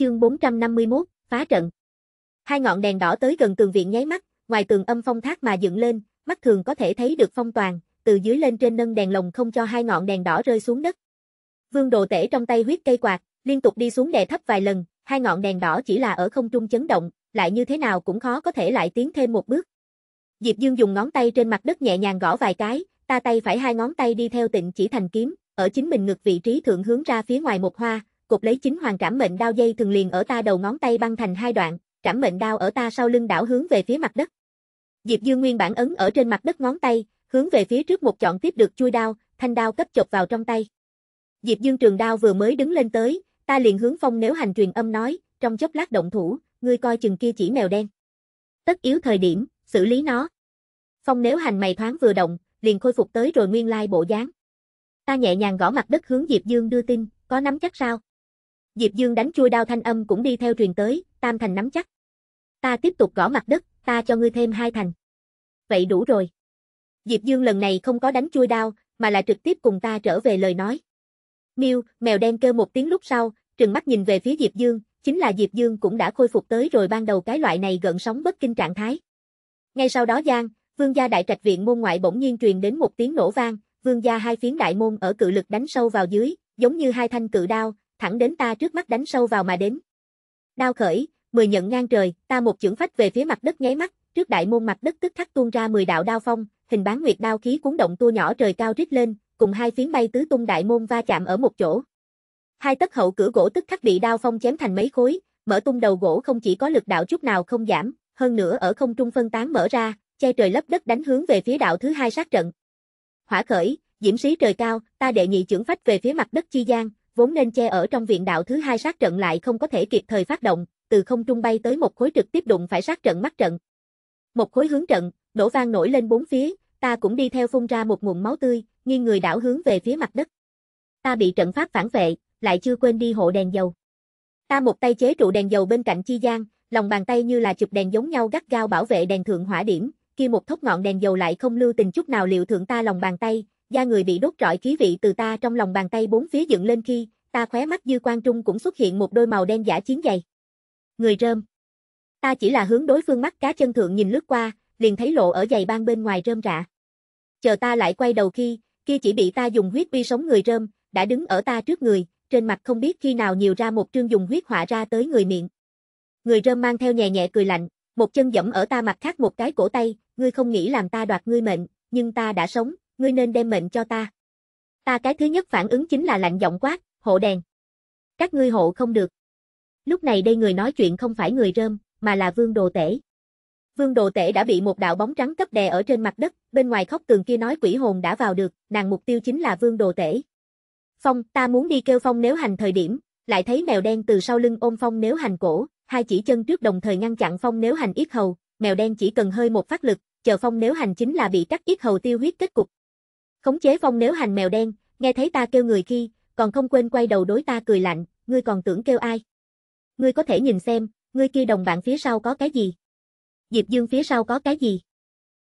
Chương 451, phá trận. Hai ngọn đèn đỏ tới gần tường viện nháy mắt, ngoài tường âm phong thác mà dựng lên, mắt thường có thể thấy được phong toàn, từ dưới lên trên nâng đèn lồng không cho hai ngọn đèn đỏ rơi xuống đất. Vương Đồ Tể trong tay huyết cây quạt, liên tục đi xuống đè thấp vài lần, hai ngọn đèn đỏ chỉ là ở không trung chấn động, lại như thế nào cũng khó có thể lại tiến thêm một bước. Diệp Dương dùng ngón tay trên mặt đất nhẹ nhàng gõ vài cái, ta tay phải hai ngón tay đi theo tịnh chỉ thành kiếm, ở chính mình ngực vị trí thượng hướng ra phía ngoài một hoa, cục lấy chính hoàng trảm mệnh đao dây thường liền ở ta đầu ngón tay băng thành hai đoạn, trảm mệnh đao ở ta sau lưng đảo hướng về phía mặt đất. Diệp Dương nguyên bản ấn ở trên mặt đất ngón tay, hướng về phía trước một chọn tiếp được chui đao, thanh đao cấp chộp vào trong tay. Diệp Dương trường đao vừa mới đứng lên tới, ta liền hướng phong nếu hành truyền âm nói, trong chốc lát động thủ, ngươi coi chừng kia chỉ mèo đen. Tất yếu thời điểm, xử lý nó. Phong nếu hành mày thoáng vừa động, liền khôi phục tới rồi nguyên lai bộ dáng. Ta nhẹ nhàng gõ mặt đất hướng Diệp Dương đưa tin, có nắm chắc sao? Diệp Dương đánh chui đao thanh âm cũng đi theo truyền tới, tam thành nắm chắc. Ta tiếp tục gõ mặt đất, ta cho ngươi thêm hai thành. Vậy đủ rồi. Diệp Dương lần này không có đánh chui đao, mà là trực tiếp cùng ta trở về lời nói. Miêu, mèo đen kêu một tiếng lúc sau, trừng mắt nhìn về phía Diệp Dương, chính là Diệp Dương cũng đã khôi phục tới rồi ban đầu cái loại này gần sóng bất kinh trạng thái. Ngay sau đó Giang, Vương gia đại trạch viện môn ngoại bỗng nhiên truyền đến một tiếng nổ vang, Vương gia hai phiến đại môn ở cự lực đánh sâu vào dưới, giống như hai thanh cự đao, thẳng đến ta trước mắt đánh sâu vào mà đến. Đao khởi, mười nhận ngang trời, ta một chưởng phách về phía mặt đất nháy mắt, trước đại môn mặt đất tức khắc tuôn ra mười đạo đao phong, hình bán nguyệt đao khí cuốn động tua nhỏ trời cao rít lên, cùng hai phiến bay tứ tung đại môn va chạm ở một chỗ. Hai tấc hậu cửa gỗ tức khắc bị đao phong chém thành mấy khối, mở tung đầu gỗ không chỉ có lực đạo chút nào không giảm, hơn nữa ở không trung phân tán mở ra, che trời lấp đất đánh hướng về phía đạo thứ hai sát trận. Hỏa khởi, diễm sĩ trời cao, ta đệ nhị trưởng phách về phía mặt đất chi gian, vốn nên che ở trong viện đạo thứ hai sát trận lại không có thể kịp thời phát động, từ không trung bay tới một khối trực tiếp đụng phải sát trận mắt trận. Một khối hướng trận, nổ vang nổi lên bốn phía, ta cũng đi theo phun ra một nguồn máu tươi, nghiêng người đảo hướng về phía mặt đất. Ta bị trận pháp phản vệ, lại chưa quên đi hộ đèn dầu. Ta một tay chế trụ đèn dầu bên cạnh chi gian, lòng bàn tay như là chụp đèn giống nhau gắt gao bảo vệ đèn thượng hỏa điểm, kia một thốc ngọn đèn dầu lại không lưu tình chút nào liệu thượng ta lòng bàn tay, da người bị đốt rọi khí vị từ ta trong lòng bàn tay bốn phía dựng lên khi, ta khóe mắt dư quan trung cũng xuất hiện một đôi màu đen giả chiến dày. Người rơm. Ta chỉ là hướng đối phương mắt cá chân thượng nhìn lướt qua, liền thấy lộ ở giày ban bên ngoài rơm rạ. Chờ ta lại quay đầu khi, kia chỉ bị ta dùng huyết uy sống người rơm, đã đứng ở ta trước người, trên mặt không biết khi nào nhiều ra một trương dùng huyết họa ra tới người miệng. Người rơm mang theo nhẹ nhẹ cười lạnh, một chân dẫm ở ta mặt khác một cái cổ tay, ngươi không nghĩ làm ta đoạt ngươi mệnh, nhưng ta đã sống, ngươi nên đem mệnh cho ta. Ta cái thứ nhất phản ứng chính là lạnh giọng quát, hộ đèn. Các ngươi hộ không được. Lúc này đây người nói chuyện không phải người rơm, mà là vương đồ tể. Vương đồ tể đã bị một đạo bóng trắng cấp đè ở trên mặt đất, bên ngoài khóc tường kia nói quỷ hồn đã vào được, nàng mục tiêu chính là vương đồ tể. Phong, ta muốn đi kêu phong nếu hành thời điểm, lại thấy mèo đen từ sau lưng ôm phong nếu hành cổ, hai chỉ chân trước đồng thời ngăn chặn phong nếu hành yết hầu, mèo đen chỉ cần hơi một phát lực, chờ phong nếu hành chính là bị cắt yết hầu tiêu huyết kết cục, Khống chế phong nếu hành mèo đen, nghe thấy ta kêu người khi, còn không quên quay đầu đối ta cười lạnh, ngươi còn tưởng kêu ai. Ngươi có thể nhìn xem, ngươi kia đồng bạn phía sau có cái gì. Diệp Dương phía sau có cái gì.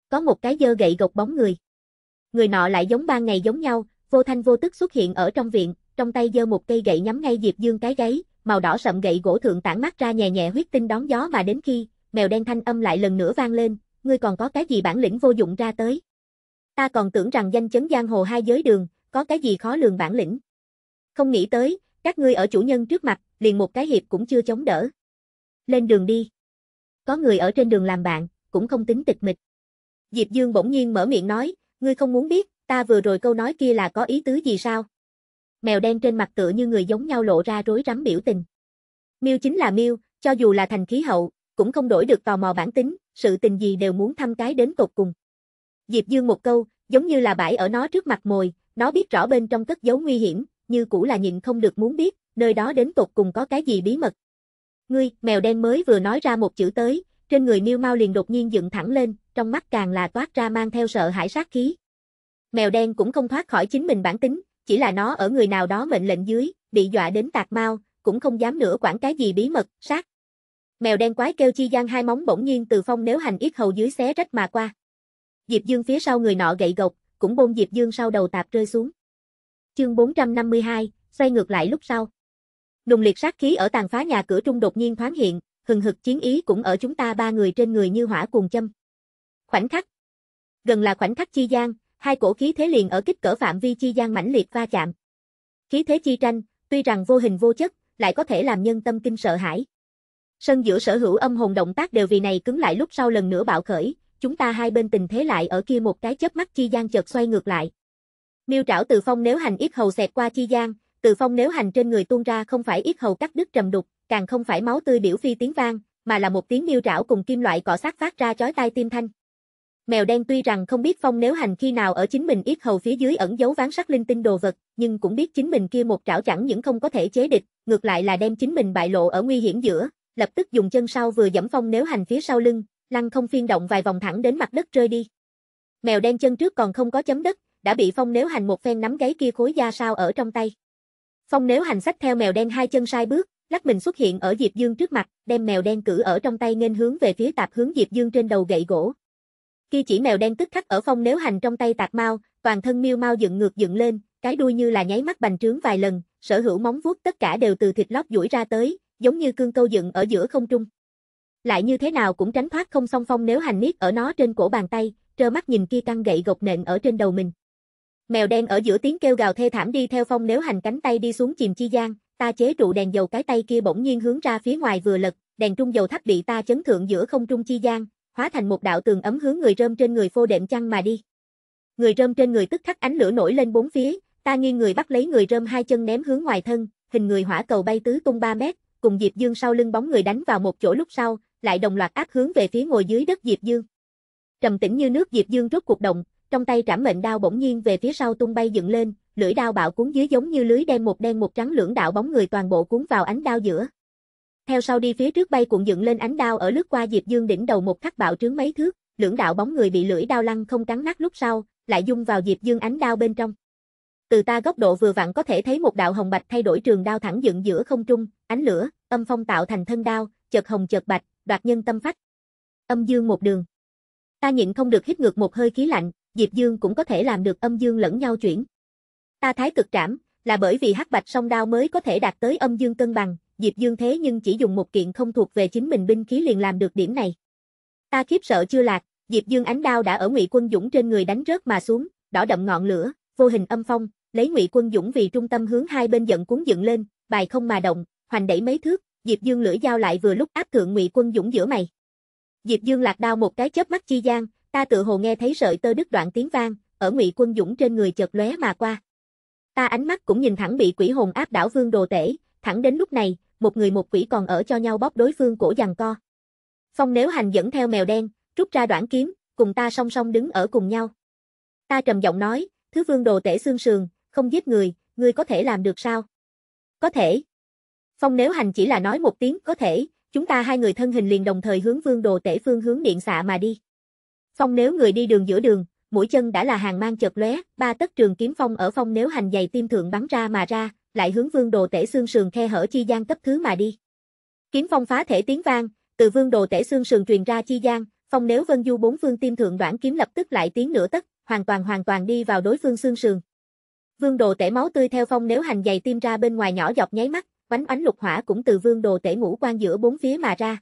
Có một cái dơ gậy gộc bóng người. Người nọ lại giống ba ngày giống nhau, vô thanh vô tức xuất hiện ở trong viện, trong tay dơ một cây gậy nhắm ngay Diệp Dương cái gáy, màu đỏ sậm gậy gỗ thượng tản mắt ra nhẹ nhẹ huyết tinh đón gió mà đến khi, mèo đen thanh âm lại lần nữa vang lên, ngươi còn có cái gì bản lĩnh vô dụng ra tới. Ta còn tưởng rằng danh chấn giang hồ hai giới đường, có cái gì khó lường bản lĩnh. Không nghĩ tới, các ngươi ở chủ nhân trước mặt, liền một cái hiệp cũng chưa chống đỡ. Lên đường đi. Có người ở trên đường làm bạn, cũng không tính tịch mịch. Diệp Dương bỗng nhiên mở miệng nói, ngươi không muốn biết, ta vừa rồi câu nói kia là có ý tứ gì sao? Mèo đen trên mặt tựa như người giống nhau lộ ra rối rắm biểu tình. Miêu chính là miêu, cho dù là thành khí hậu, cũng không đổi được tò mò bản tính, sự tình gì đều muốn thăm cái đến cột cùng. Diệp Dương một câu, Giống như là bãi ở nó trước mặt mồi, nó biết rõ bên trong cất giấu nguy hiểm, như cũ là nhịn không được muốn biết, nơi đó đến tột cùng có cái gì bí mật. Ngươi, mèo đen mới vừa nói ra một chữ tới, trên người Miêu Mao liền đột nhiên dựng thẳng lên, trong mắt càng là toát ra mang theo sợ hãi sát khí. Mèo đen cũng không thoát khỏi chính mình bản tính, chỉ là nó ở người nào đó mệnh lệnh dưới, bị dọa đến tạc mau, cũng không dám nữa quản cái gì bí mật, sát. Mèo đen quái kêu chi gian hai móng bỗng nhiên từ phong nếu hành ít hầu dưới xé rách mà qua. Diệp Dương phía sau người nọ gậy gộc, cũng bôn Diệp Dương sau đầu tạp rơi xuống. Chương 452, xoay ngược lại lúc sau. Nùng liệt sát khí ở tàn phá nhà cửa trung đột nhiên thoáng hiện, hừng hực chiến ý cũng ở chúng ta ba người trên người như hỏa cuồng châm. Khoảnh khắc. Gần là khoảnh khắc chi gian, hai cổ khí thế liền ở kích cỡ phạm vi chi gian mãnh liệt va chạm. Khí thế chi tranh, tuy rằng vô hình vô chất, lại có thể làm nhân tâm kinh sợ hãi. Sân giữa sở hữu âm hồn động tác đều vì này cứng lại lúc sau lần nữa bạo khởi, chúng ta hai bên tình thế lại ở kia một cái chớp mắt chi gian chợt xoay ngược lại. Miêu trảo từ phong nếu hành ít hầu xẹt qua chi gian, từ phong nếu hành trên người tuôn ra không phải ít hầu cắt đứt trầm đục, càng không phải máu tươi biểu phi tiếng vang, mà là một tiếng miêu trảo cùng kim loại cọ sát phát ra chói tai tim thanh. Mèo đen tuy rằng không biết phong nếu hành khi nào ở chính mình ít hầu phía dưới ẩn giấu ván sắc linh tinh đồ vật, nhưng cũng biết chính mình kia một trảo chẳng những không có thể chế địch, ngược lại là đem chính mình bại lộ ở nguy hiểm giữa, lập tức dùng chân sau vừa dẫm phong nếu hành phía sau lưng, lăng không phiên động vài vòng thẳng đến mặt đất rơi đi. Mèo đen chân trước còn không có chấm đất, đã bị phong nếu hành một phen nắm gáy kia khối da sao ở trong tay. Phong nếu hành sách theo mèo đen hai chân sai bước, lắc mình xuất hiện ở Diệp Dương trước mặt, đem mèo đen cử ở trong tay nghênh hướng về phía tạp hướng Diệp Dương trên đầu gậy gỗ. Khi chỉ mèo đen tức khắc ở phong nếu hành trong tay tạc mau, toàn thân miêu mau dựng ngược dựng lên, cái đuôi như là nháy mắt bành trướng vài lần, sở hữu móng vuốt tất cả đều từ thịt lót duỗi ra tới, giống như cương câu dựng ở giữa không trung lại như thế nào cũng tránh thoát không song phong nếu hành niết ở nó trên cổ bàn tay, trơ mắt nhìn kia căng gậy gộc nện ở trên đầu mình. Mèo đen ở giữa tiếng kêu gào thê thảm đi theo phong nếu hành cánh tay đi xuống chìm chi gian, ta chế trụ đèn dầu cái tay kia bỗng nhiên hướng ra phía ngoài vừa lật, đèn trung dầu thắp bị ta chấn thượng giữa không trung chi gian, hóa thành một đạo tường ấm hướng người rơm trên người phô đệm chăn mà đi. Người rơm trên người tức khắc ánh lửa nổi lên bốn phía, ta nghiêng người bắt lấy người rơm hai chân ném hướng ngoài thân, hình người hỏa cầu bay tứ tung 3 mét, cùng Diệp Dương sau lưng bóng người đánh vào một chỗ lúc sau, lại đồng loạt áp hướng về phía ngồi dưới đất Diệp Dương. Trầm tĩnh như nước Diệp Dương rốt cuộc động, trong tay trảm mệnh đao bỗng nhiên về phía sau tung bay dựng lên, lưỡi đao bạo cuốn dưới giống như lưới đen một đen một trắng lưỡng đạo bóng người toàn bộ cuốn vào ánh đao giữa. Theo sau đi phía trước bay cuộn dựng lên ánh đao ở lướt qua Diệp Dương đỉnh đầu một khắc bạo trướng mấy thước, lưỡng đạo bóng người bị lưỡi đao lăng không cắn nát lúc sau, lại dung vào Diệp Dương ánh đao bên trong. Từ ta góc độ vừa vặn có thể thấy một đạo hồng bạch thay đổi trường đao thẳng dựng giữa không trung, ánh lửa, âm phong tạo thành thân đao, chợt hồng chợt bạch, đoạt nhân tâm phách. Âm dương một đường. Ta nhịn không được hít ngược một hơi khí lạnh, Diệp Dương cũng có thể làm được âm dương lẫn nhau chuyển. Ta thái cực trảm, là bởi vì hắc bạch song đao mới có thể đạt tới âm dương cân bằng, Diệp Dương thế nhưng chỉ dùng một kiện không thuộc về chính mình binh khí liền làm được điểm này. Ta khiếp sợ chưa lạc, Diệp Dương ánh đao đã ở Ngụy Quân Dũng trên người đánh rớt mà xuống, đỏ đậm ngọn lửa, vô hình âm phong, lấy Ngụy Quân Dũng vì trung tâm hướng hai bên giận cuốn dựng lên, bài không mà động, hoành đẩy mấy thước, Diệp Dương lưỡi dao lại vừa lúc áp thượng Ngụy Quân Dũng giữa mày. Diệp Dương lạc đao một cái chớp mắt chi gian, ta tự hồ nghe thấy sợi tơ đứt đoạn tiếng vang, ở Ngụy Quân Dũng trên người chợt lóe mà qua. Ta ánh mắt cũng nhìn thẳng bị quỷ hồn áp đảo Vương Đồ Tể, thẳng đến lúc này, một người một quỷ còn ở cho nhau bóp đối phương cổ giằng co. Phong Nếu Hành dẫn theo mèo đen, rút ra đoạn kiếm, cùng ta song song đứng ở cùng nhau. Ta trầm giọng nói, thứ Vương Đồ Tể xương sườn, không giết người, ngươi có thể làm được sao? Có thể. Phong nếu hành chỉ là nói một tiếng có thể, chúng ta hai người thân hình liền đồng thời hướng vương đồ tể phương hướng điện xạ mà đi. Phong nếu người đi đường giữa đường, mũi chân đã là hàng mang chợt lóe, ba tất trường kiếm phong ở phong nếu hành dày tim thượng bắn ra mà ra, lại hướng vương đồ tể xương sườn khe hở chi gian cấp thứ mà đi. Kiếm phong phá thể tiếng vang, từ vương đồ tể xương sườn truyền ra chi gian, phong nếu vân du bốn phương tim thượng đoạn kiếm lập tức lại tiếng nửa tất, hoàn toàn hoàn toàn đi vào đối phương xương sườn. Vương đồ tể máu tươi theo phong nếu hành dày tim ra bên ngoài nhỏ dọc nháy mắt, oánh oánh lục hỏa cũng từ vương đồ tể ngũ quan giữa bốn phía mà ra.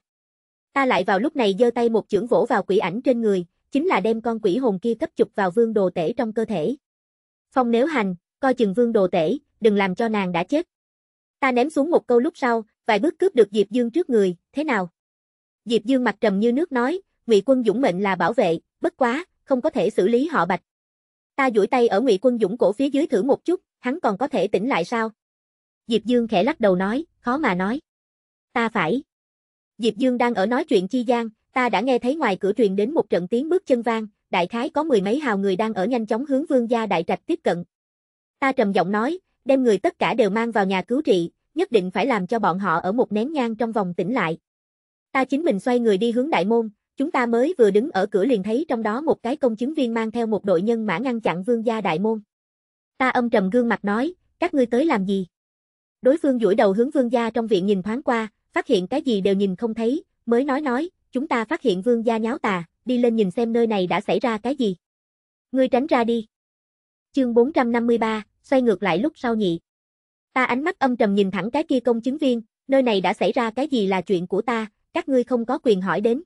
Ta lại vào lúc này giơ tay một chưởng vỗ vào quỷ ảnh trên người, chính là đem con quỷ hồn kia cấp chụp vào vương đồ tể trong cơ thể. Phong nếu hành, coi chừng vương đồ tể, đừng làm cho nàng đã chết. Ta ném xuống một câu lúc sau, vài bước cướp được Diệp Dương trước người, thế nào? Diệp Dương mặt trầm như nước nói, Ngụy Quân Dũng mệnh là bảo vệ, bất quá, không có thể xử lý họ Bạch. Ta duỗi tay ở Ngụy Quân Dũng cổ phía dưới thử một chút, hắn còn có thể tỉnh lại sao? Diệp Dương khẽ lắc đầu nói, khó mà nói. Ta phải. Diệp Dương đang ở nói chuyện chi gian, ta đã nghe thấy ngoài cửa truyền đến một trận tiếng bước chân vang, đại khái có mười mấy hào người đang ở nhanh chóng hướng vương gia đại trạch tiếp cận. Ta trầm giọng nói, đem người tất cả đều mang vào nhà cứu trị, nhất định phải làm cho bọn họ ở một nén nhang trong vòng tỉnh lại. Ta chính mình xoay người đi hướng đại môn, chúng ta mới vừa đứng ở cửa liền thấy trong đó một cái công chứng viên mang theo một đội nhân mã ngăn chặn vương gia đại môn. Ta âm trầm gương mặt nói, các ngươi tới làm gì? Đối phương duỗi đầu hướng vương gia trong viện nhìn thoáng qua, phát hiện cái gì đều nhìn không thấy, mới nói nói, chúng ta phát hiện vương gia nháo tà, đi lên nhìn xem nơi này đã xảy ra cái gì. Ngươi tránh ra đi. Chương 453, xoay ngược lại lúc sau nhị. Ta ánh mắt âm trầm nhìn thẳng cái kia công chứng viên, nơi này đã xảy ra cái gì là chuyện của ta, các ngươi không có quyền hỏi đến.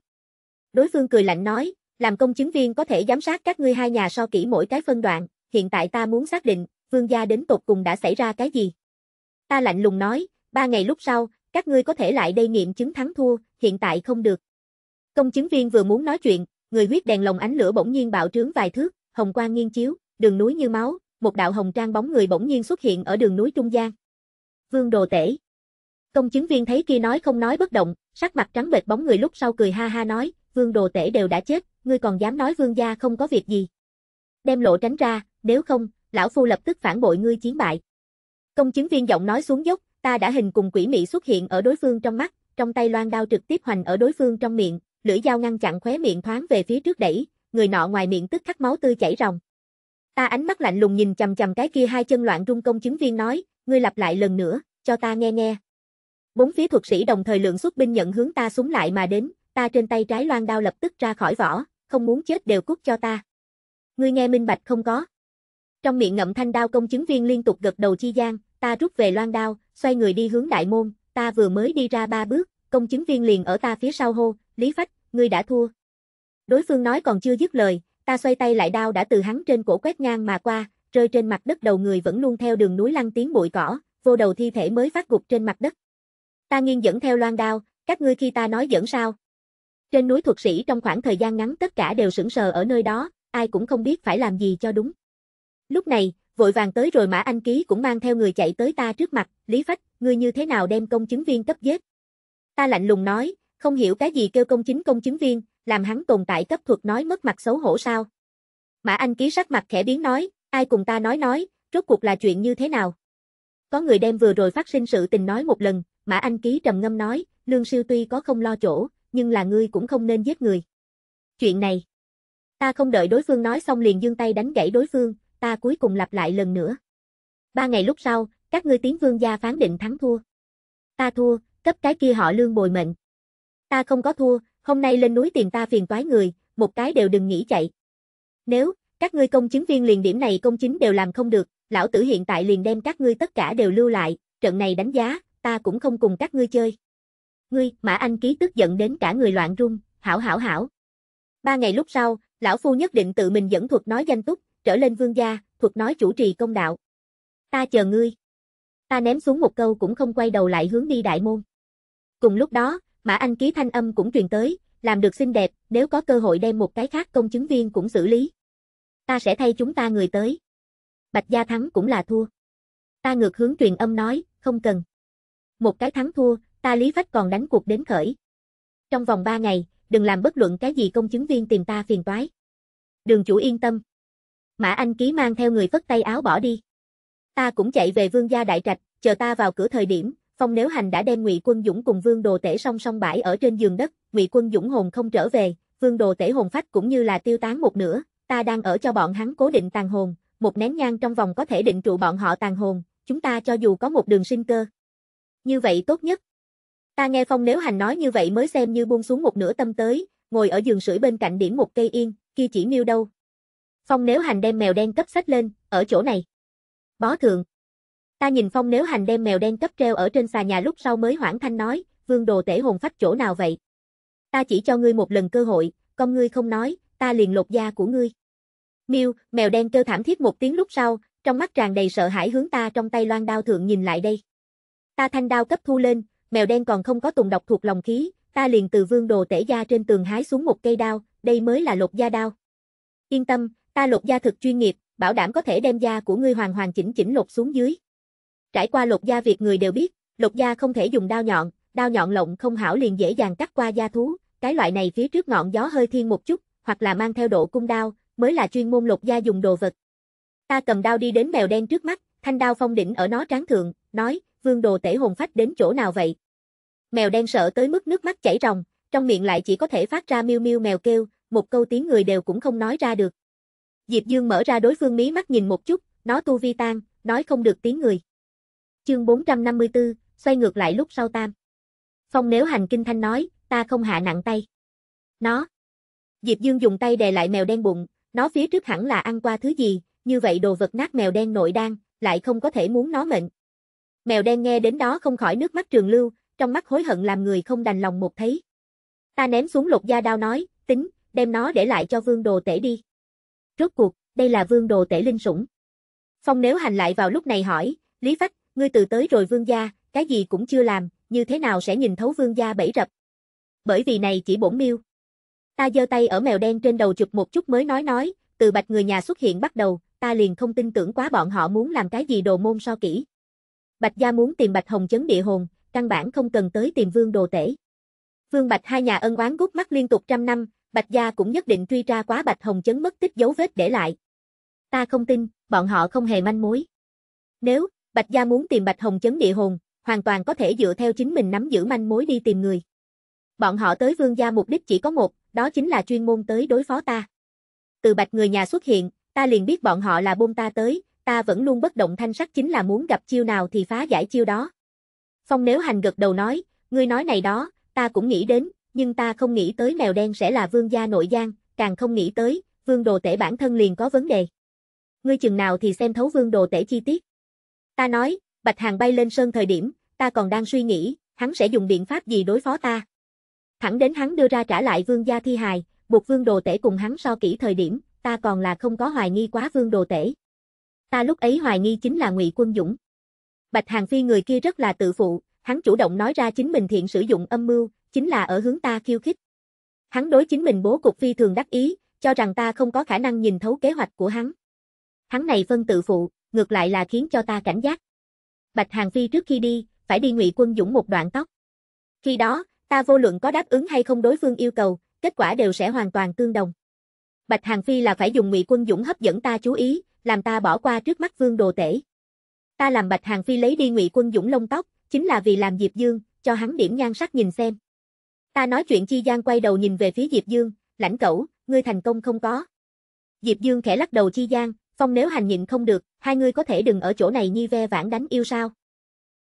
Đối phương cười lạnh nói, làm công chứng viên có thể giám sát các ngươi hai nhà so kỹ mỗi cái phân đoạn, hiện tại ta muốn xác định, vương gia đến tột cùng đã xảy ra cái gì. Ta lạnh lùng nói, ba ngày lúc sau, các ngươi có thể lại đây nghiệm chứng thắng thua, hiện tại không được. Công chứng viên vừa muốn nói chuyện, người huyết đèn lồng ánh lửa bỗng nhiên bạo trướng vài thước, hồng quang nghiêng chiếu, đường núi như máu, một đạo hồng trang bóng người bỗng nhiên xuất hiện ở đường núi trung gian. Vương Đồ Tể. Công chứng viên thấy kia nói không nói bất động, sắc mặt trắng bệch bóng người lúc sau cười ha ha nói, Vương Đồ Tể đều đã chết, ngươi còn dám nói Vương gia không có việc gì. Đem lộ tránh ra, nếu không, lão phu lập tức phản bội ngươi chiến bại. Công chứng viên giọng nói xuống dốc, ta đã hình cùng quỷ mị xuất hiện ở đối phương trong mắt, trong tay loan đao trực tiếp hoành ở đối phương trong miệng, lưỡi dao ngăn chặn khóe miệng thoáng về phía trước đẩy, người nọ ngoài miệng tức khắc máu tươi chảy ròng. Ta ánh mắt lạnh lùng nhìn chằm chằm cái kia hai chân loạn rung công chứng viên nói, ngươi lặp lại lần nữa, cho ta nghe nghe. Bốn phía thuật sĩ đồng thời lượng xuất binh nhận hướng ta súng lại mà đến, ta trên tay trái loan đao lập tức ra khỏi vỏ, không muốn chết đều cút cho ta. Ngươi nghe minh bạch không có. Trong miệng ngậm thanh đao công chứng viên liên tục gật đầu chi gian, ta rút về loan đao, xoay người đi hướng đại môn, ta vừa mới đi ra ba bước, công chứng viên liền ở ta phía sau hô, Lý Phách, ngươi đã thua. Đối phương nói còn chưa dứt lời, ta xoay tay lại đao đã từ hắn trên cổ quét ngang mà qua, rơi trên mặt đất đầu người vẫn luôn theo đường núi lăn tiếng bụi cỏ, vô đầu thi thể mới phát gục trên mặt đất. Ta nghiêng dẫn theo loan đao, các ngươi khi ta nói dẫn sao? Trên núi thuật sĩ trong khoảng thời gian ngắn tất cả đều sững sờ ở nơi đó, ai cũng không biết phải làm gì cho đúng. Lúc này, vội vàng tới rồi Mã Anh Ký cũng mang theo người chạy tới ta trước mặt, Lý Phách, ngươi như thế nào đem công chứng viên cấp giết? Ta lạnh lùng nói, không hiểu cái gì kêu công chính công chứng viên, làm hắn tồn tại cấp thuật nói mất mặt xấu hổ sao? Mã Anh Ký sắc mặt khẽ biến nói, ai cùng ta nói nói, rốt cuộc là chuyện như thế nào? Có người đem vừa rồi phát sinh sự tình nói một lần, Mã Anh Ký trầm ngâm nói, Lương Siêu tuy có không lo chỗ, nhưng là ngươi cũng không nên giết người. Chuyện này, ta không đợi đối phương nói xong liền dương tay đánh gãy đối phương, ta cuối cùng lặp lại lần nữa. Ba ngày lúc sau, các ngươi tiến vương gia phán định thắng thua. Ta thua, cấp cái kia họ lương bồi mệnh. Ta không có thua, hôm nay lên núi tìm ta phiền toái người, một cái đều đừng nghĩ chạy. Nếu, các ngươi công chứng viên liền điểm này công chính đều làm không được, lão tử hiện tại liền đem các ngươi tất cả đều lưu lại, trận này đánh giá, ta cũng không cùng các ngươi chơi. Ngươi, Mã Anh Ký tức giận đến cả người loạn run hảo hảo hảo. Ba ngày lúc sau, lão phu nhất định tự mình dẫn thuật nói danh túc, trở lên vương gia, thuật nói chủ trì công đạo. Ta chờ ngươi. Ta ném xuống một câu cũng không quay đầu lại hướng đi đại môn. Cùng lúc đó, Mã Anh Ký thanh âm cũng truyền tới, làm được xinh đẹp, nếu có cơ hội đem một cái khác công chứng viên cũng xử lý. Ta sẽ thay chúng ta người tới. Bạch Gia thắng cũng là thua. Ta ngược hướng truyền âm nói, không cần. Một cái thắng thua, ta Lý Phách còn đánh cuộc đến khởi. Trong vòng ba ngày, đừng làm bất luận cái gì công chứng viên tìm ta phiền toái. Đường chủ yên tâm. Mã Anh Ký mang theo người phất tay áo bỏ đi. Ta cũng chạy về vương gia đại trạch, chờ ta vào cửa thời điểm, phong nếu hành đã đem ngụy quân dũng cùng vương đồ tể song song bãi ở trên giường đất, ngụy quân dũng hồn không trở về, vương đồ tể hồn phách cũng như là tiêu tán một nửa, ta đang ở cho bọn hắn cố định tàn hồn, một nén nhang trong vòng có thể định trụ bọn họ tàn hồn, chúng ta cho dù có một đường sinh cơ. Như vậy tốt nhất. Ta nghe Phong Nếu Hành nói như vậy mới xem như buông xuống một nửa tâm tới, ngồi ở giường sưởi bên cạnh điểm một cây yên, kia chỉ miêu đâu, Phong Nếu Hành đem mèo đen cấp sách lên, ở chỗ này. Bó thượng. Ta nhìn Phong Nếu Hành đem mèo đen cấp treo ở trên xà nhà lúc sau mới hoảng thanh nói, vương đồ tể hồn phách chỗ nào vậy? Ta chỉ cho ngươi một lần cơ hội, con ngươi không nói, ta liền lột da của ngươi. Miêu, mèo đen kêu thảm thiết một tiếng lúc sau, trong mắt tràn đầy sợ hãi hướng ta trong tay loan đao thượng nhìn lại đây. Ta thanh đao cấp thu lên, mèo đen còn không có tùng độc thuộc lòng khí, ta liền từ vương đồ tể da trên tường hái xuống một cây đao, đây mới là lột da đao. Yên tâm, Ta lột da thực chuyên nghiệp, bảo đảm có thể đem da của ngươi hoàn hoàn chỉnh chỉnh lột xuống dưới. Trải qua lột da việc người đều biết, lột da không thể dùng dao nhọn, dao nhọn lộng không hảo liền dễ dàng cắt qua da thú, cái loại này phía trước ngọn gió hơi thiên một chút, hoặc là mang theo độ cung đao, mới là chuyên môn lột da dùng đồ vật. Ta cầm đao đi đến mèo đen trước mắt, thanh đao phong đỉnh ở nó tráng thượng, nói, vương đồ tể hồn phách đến chỗ nào vậy? Mèo đen sợ tới mức nước mắt chảy ròng, trong miệng lại chỉ có thể phát ra miêu miêu mèo kêu, một câu tiếng người đều cũng không nói ra được. Diệp Dương mở ra đối phương mí mắt nhìn một chút, nó tu vi tan, nói không được tiếng người. Chương 454, xoay ngược lại lúc sau tam. Phong nếu hành kinh thanh nói, ta không hạ nặng tay. Nó. Diệp Dương dùng tay đè lại mèo đen bụng, nó phía trước hẳn là ăn qua thứ gì, như vậy đồ vật nát mèo đen nội đan, lại không có thể muốn nó mệnh. Mèo đen nghe đến đó không khỏi nước mắt trường lưu, trong mắt hối hận làm người không đành lòng một thấy. Ta ném xuống lục gia đao nói, tính, đem nó để lại cho vương đồ tể đi. Rốt cuộc, đây là vương đồ tể linh sủng. Phong nếu hành lại vào lúc này hỏi, Lý Phách, ngươi từ tới rồi vương gia, cái gì cũng chưa làm, như thế nào sẽ nhìn thấu vương gia bẫy rập. Bởi vì này chỉ bổn miêu. Ta giơ tay ở mèo đen trên đầu chụp một chút mới nói nói, từ bạch người nhà xuất hiện bắt đầu, ta liền không tin tưởng quá bọn họ muốn làm cái gì đồ môn so kỹ. Bạch gia muốn tìm bạch hồng chấn địa hồn, căn bản không cần tới tìm vương đồ tể. Vương Bạch hai nhà ân oán gút mắt liên tục trăm năm, Bạch Gia cũng nhất định truy ra quá Bạch Hồng Chấn mất tích dấu vết để lại. Ta không tin, bọn họ không hề manh mối. Nếu, Bạch Gia muốn tìm Bạch Hồng Chấn địa hồn, hoàn toàn có thể dựa theo chính mình nắm giữ manh mối đi tìm người. Bọn họ tới Vương Gia mục đích chỉ có một, đó chính là chuyên môn tới đối phó ta. Từ Bạch người nhà xuất hiện, ta liền biết bọn họ là buông ta tới, ta vẫn luôn bất động thanh sắc chính là muốn gặp chiêu nào thì phá giải chiêu đó. Phong nếu hành gật đầu nói, ngươi nói này đó, ta cũng nghĩ đến, nhưng ta không nghĩ tới mèo đen sẽ là vương gia nội gian, càng không nghĩ tới, vương đồ tể bản thân liền có vấn đề. Ngươi chừng nào thì xem thấu vương đồ tể chi tiết. Ta nói, Bạch Hàng bay lên sơn thời điểm, ta còn đang suy nghĩ, hắn sẽ dùng biện pháp gì đối phó ta. Thẳng đến hắn đưa ra trả lại vương gia thi hài, buộc vương đồ tể cùng hắn so kỹ thời điểm, ta còn là không có hoài nghi quá vương đồ tể. Ta lúc ấy hoài nghi chính là ngụy Quân Dũng. Bạch Hàng Phi người kia rất là tự phụ, hắn chủ động nói ra chính mình thiện sử dụng âm mưu, chính là ở hướng ta khiêu khích. Hắn đối chính mình bố cục phi thường đắc ý, cho rằng ta không có khả năng nhìn thấu kế hoạch của hắn. Hắn này phân tự phụ, ngược lại là khiến cho ta cảnh giác. Bạch Hàng Phi trước khi đi, phải đi ngụy quân dũng một đoạn tóc. Khi đó, ta vô luận có đáp ứng hay không đối phương yêu cầu, kết quả đều sẽ hoàn toàn tương đồng. Bạch Hàng Phi là phải dùng ngụy quân dũng hấp dẫn ta chú ý, làm ta bỏ qua trước mắt vương đồ tể. Ta làm Bạch Hàng Phi lấy đi ngụy quân dũng lông tóc, chính là vì làm Diệp Dương, cho hắn điểm nhan sắc nhìn xem. Ta nói chuyện chi giang quay đầu nhìn về phía Diệp Dương, lãnh cẩu, ngươi thành công không có. Diệp Dương khẽ lắc đầu chi giang phong nếu hành nhịn không được, hai ngươi có thể đừng ở chỗ này nhi ve vãn đánh yêu sao.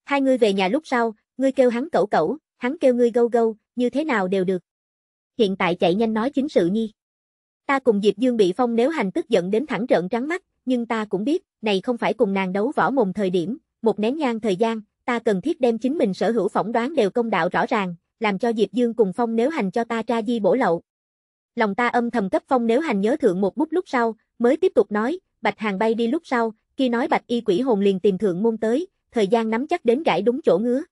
Hai ngươi về nhà lúc sau, ngươi kêu hắn cẩu cẩu, hắn kêu ngươi gâu gâu, như thế nào đều được. Hiện tại chạy nhanh nói chính sự nhi. Ta cùng Diệp Dương bị phong nếu hành tức giận đến thẳng trợn trắng mắt, nhưng ta cũng biết, này không phải cùng nàng đấu võ mồm thời điểm, một nén nhang thời gian, ta cần thiết đem chính mình sở hữu phỏng đoán đều công đạo rõ ràng, làm cho Diệp Dương cùng Phong Nếu Hành cho ta tra di bổ lậu. Lòng ta âm thầm cấp Phong Nếu Hành nhớ thượng một bút lúc sau, mới tiếp tục nói, Bạch Hàng bay đi lúc sau, khi nói Bạch Y Quỷ Hồn liền tìm thượng môn tới, thời gian nắm chắc đến gãi đúng chỗ ngứa.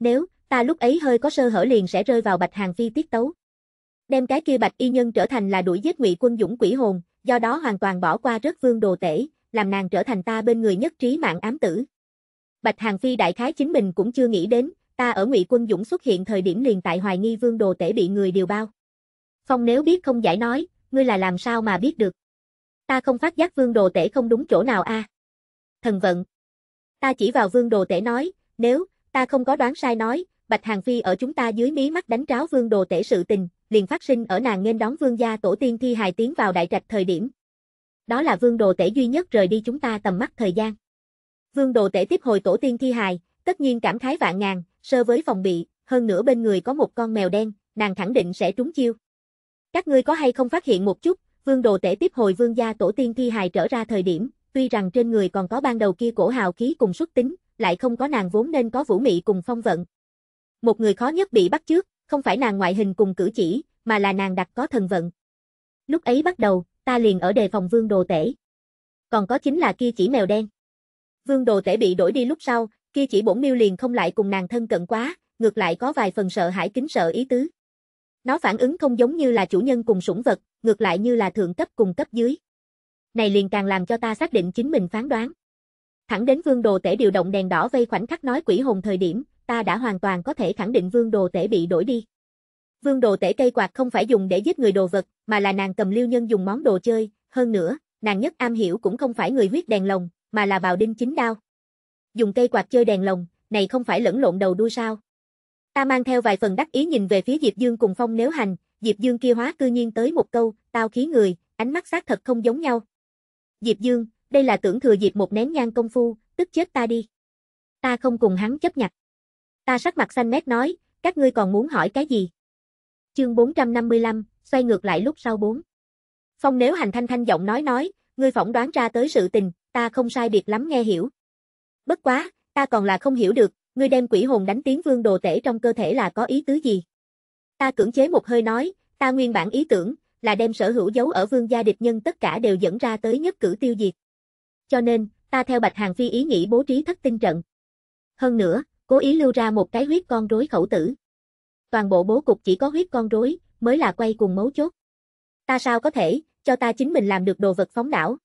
Nếu, ta lúc ấy hơi có sơ hở liền sẽ rơi vào Bạch Hàng phi tiết tấu. Đem cái kia Bạch Y Nhân trở thành là đuổi giết ngụy quân dũng quỷ hồn, do đó hoàn toàn bỏ qua rất vương đồ tể, làm nàng trở thành ta bên người nhất trí mạng ám tử. Bạch Hàng Phi đại khái chính mình cũng chưa nghĩ đến, ta ở Ngụy Quân Dũng xuất hiện thời điểm liền tại hoài nghi Vương Đồ Tể bị người điều bao. Phong nếu biết không giải nói, ngươi là làm sao mà biết được? Ta không phát giác Vương Đồ Tể không đúng chỗ nào a. À? Thần vận. Ta chỉ vào Vương Đồ Tể nói, nếu ta không có đoán sai nói, Bạch Hàng Phi ở chúng ta dưới mí mắt đánh tráo Vương Đồ Tể sự tình, liền phát sinh ở nàng nên đón Vương gia tổ tiên thi hài tiến vào đại trạch thời điểm. Đó là Vương Đồ Tể duy nhất rời đi chúng ta tầm mắt thời gian. Vương Đồ Tể tiếp hồi tổ tiên thi hài, tất nhiên cảm khái vạn ngàn, sơ với phòng bị, hơn nữa bên người có một con mèo đen, nàng khẳng định sẽ trúng chiêu. Các ngươi có hay không phát hiện một chút, vương đồ tể tiếp hồi vương gia tổ tiên thi hài trở ra thời điểm, tuy rằng trên người còn có ban đầu kia cổ hào khí cùng xuất tính, lại không có nàng vốn nên có vũ mị cùng phong vận. Một người khó nhất bị bắt trước, không phải nàng ngoại hình cùng cử chỉ, mà là nàng đặc có thần vận. Lúc ấy bắt đầu, ta liền ở đề phòng vương đồ tể. Còn có chính là kia chỉ mèo đen. Vương đồ tể bị đổi đi lúc sau, kia chỉ bổn miêu liền không lại cùng nàng thân cận quá, ngược lại có vài phần sợ hãi kính sợ ý tứ. Nó phản ứng không giống như là chủ nhân cùng sủng vật, ngược lại như là thượng cấp cùng cấp dưới. Này liền càng làm cho ta xác định chính mình phán đoán. Thẳng đến vương đồ tể điều động đèn đỏ vây khoảnh khắc nói quỷ hồn thời điểm, ta đã hoàn toàn có thể khẳng định vương đồ tể bị đổi đi. Vương đồ tể cây quạt không phải dùng để giết người đồ vật, mà là nàng cầm liêu nhân dùng món đồ chơi, hơn nữa, nàng nhất am hiểu cũng không phải người huyết đèn lồng, mà là bào đinh chính đao dùng cây quạt chơi đèn lồng, này không phải lẫn lộn đầu đuôi sao? Ta mang theo vài phần đắc ý nhìn về phía Diệp Dương cùng Phong Nếu Hành, Diệp Dương kia hóa cư nhiên tới một câu, tao khí người, ánh mắt xác thật không giống nhau. Diệp Dương, đây là tưởng thừa Diệp một nén nhang công phu, tức chết ta đi. Ta không cùng hắn chấp nhặt. Ta sắc mặt xanh mét nói, các ngươi còn muốn hỏi cái gì? Chương 455, xoay ngược lại lúc sau 4. Phong Nếu Hành thanh thanh giọng nói nói, ngươi phỏng đoán ra tới sự tình, ta không sai biệt lắm nghe hiểu. Bất quá, ta còn là không hiểu được, ngươi đem quỷ hồn đánh tiếng vương đồ tể trong cơ thể là có ý tứ gì? Ta cưỡng chế một hơi nói, ta nguyên bản ý tưởng, là đem sở hữu dấu ở vương gia địch nhân tất cả đều dẫn ra tới nhất cử tiêu diệt. Cho nên, ta theo Bạch Hàng Phi ý nghĩ bố trí thất tinh trận. Hơn nữa, cố ý lưu ra một cái huyết con rối khẩu tử. Toàn bộ bố cục chỉ có huyết con rối, mới là quay cùng mấu chốt. Ta sao có thể, cho ta chính mình làm được đồ vật phóng đảo.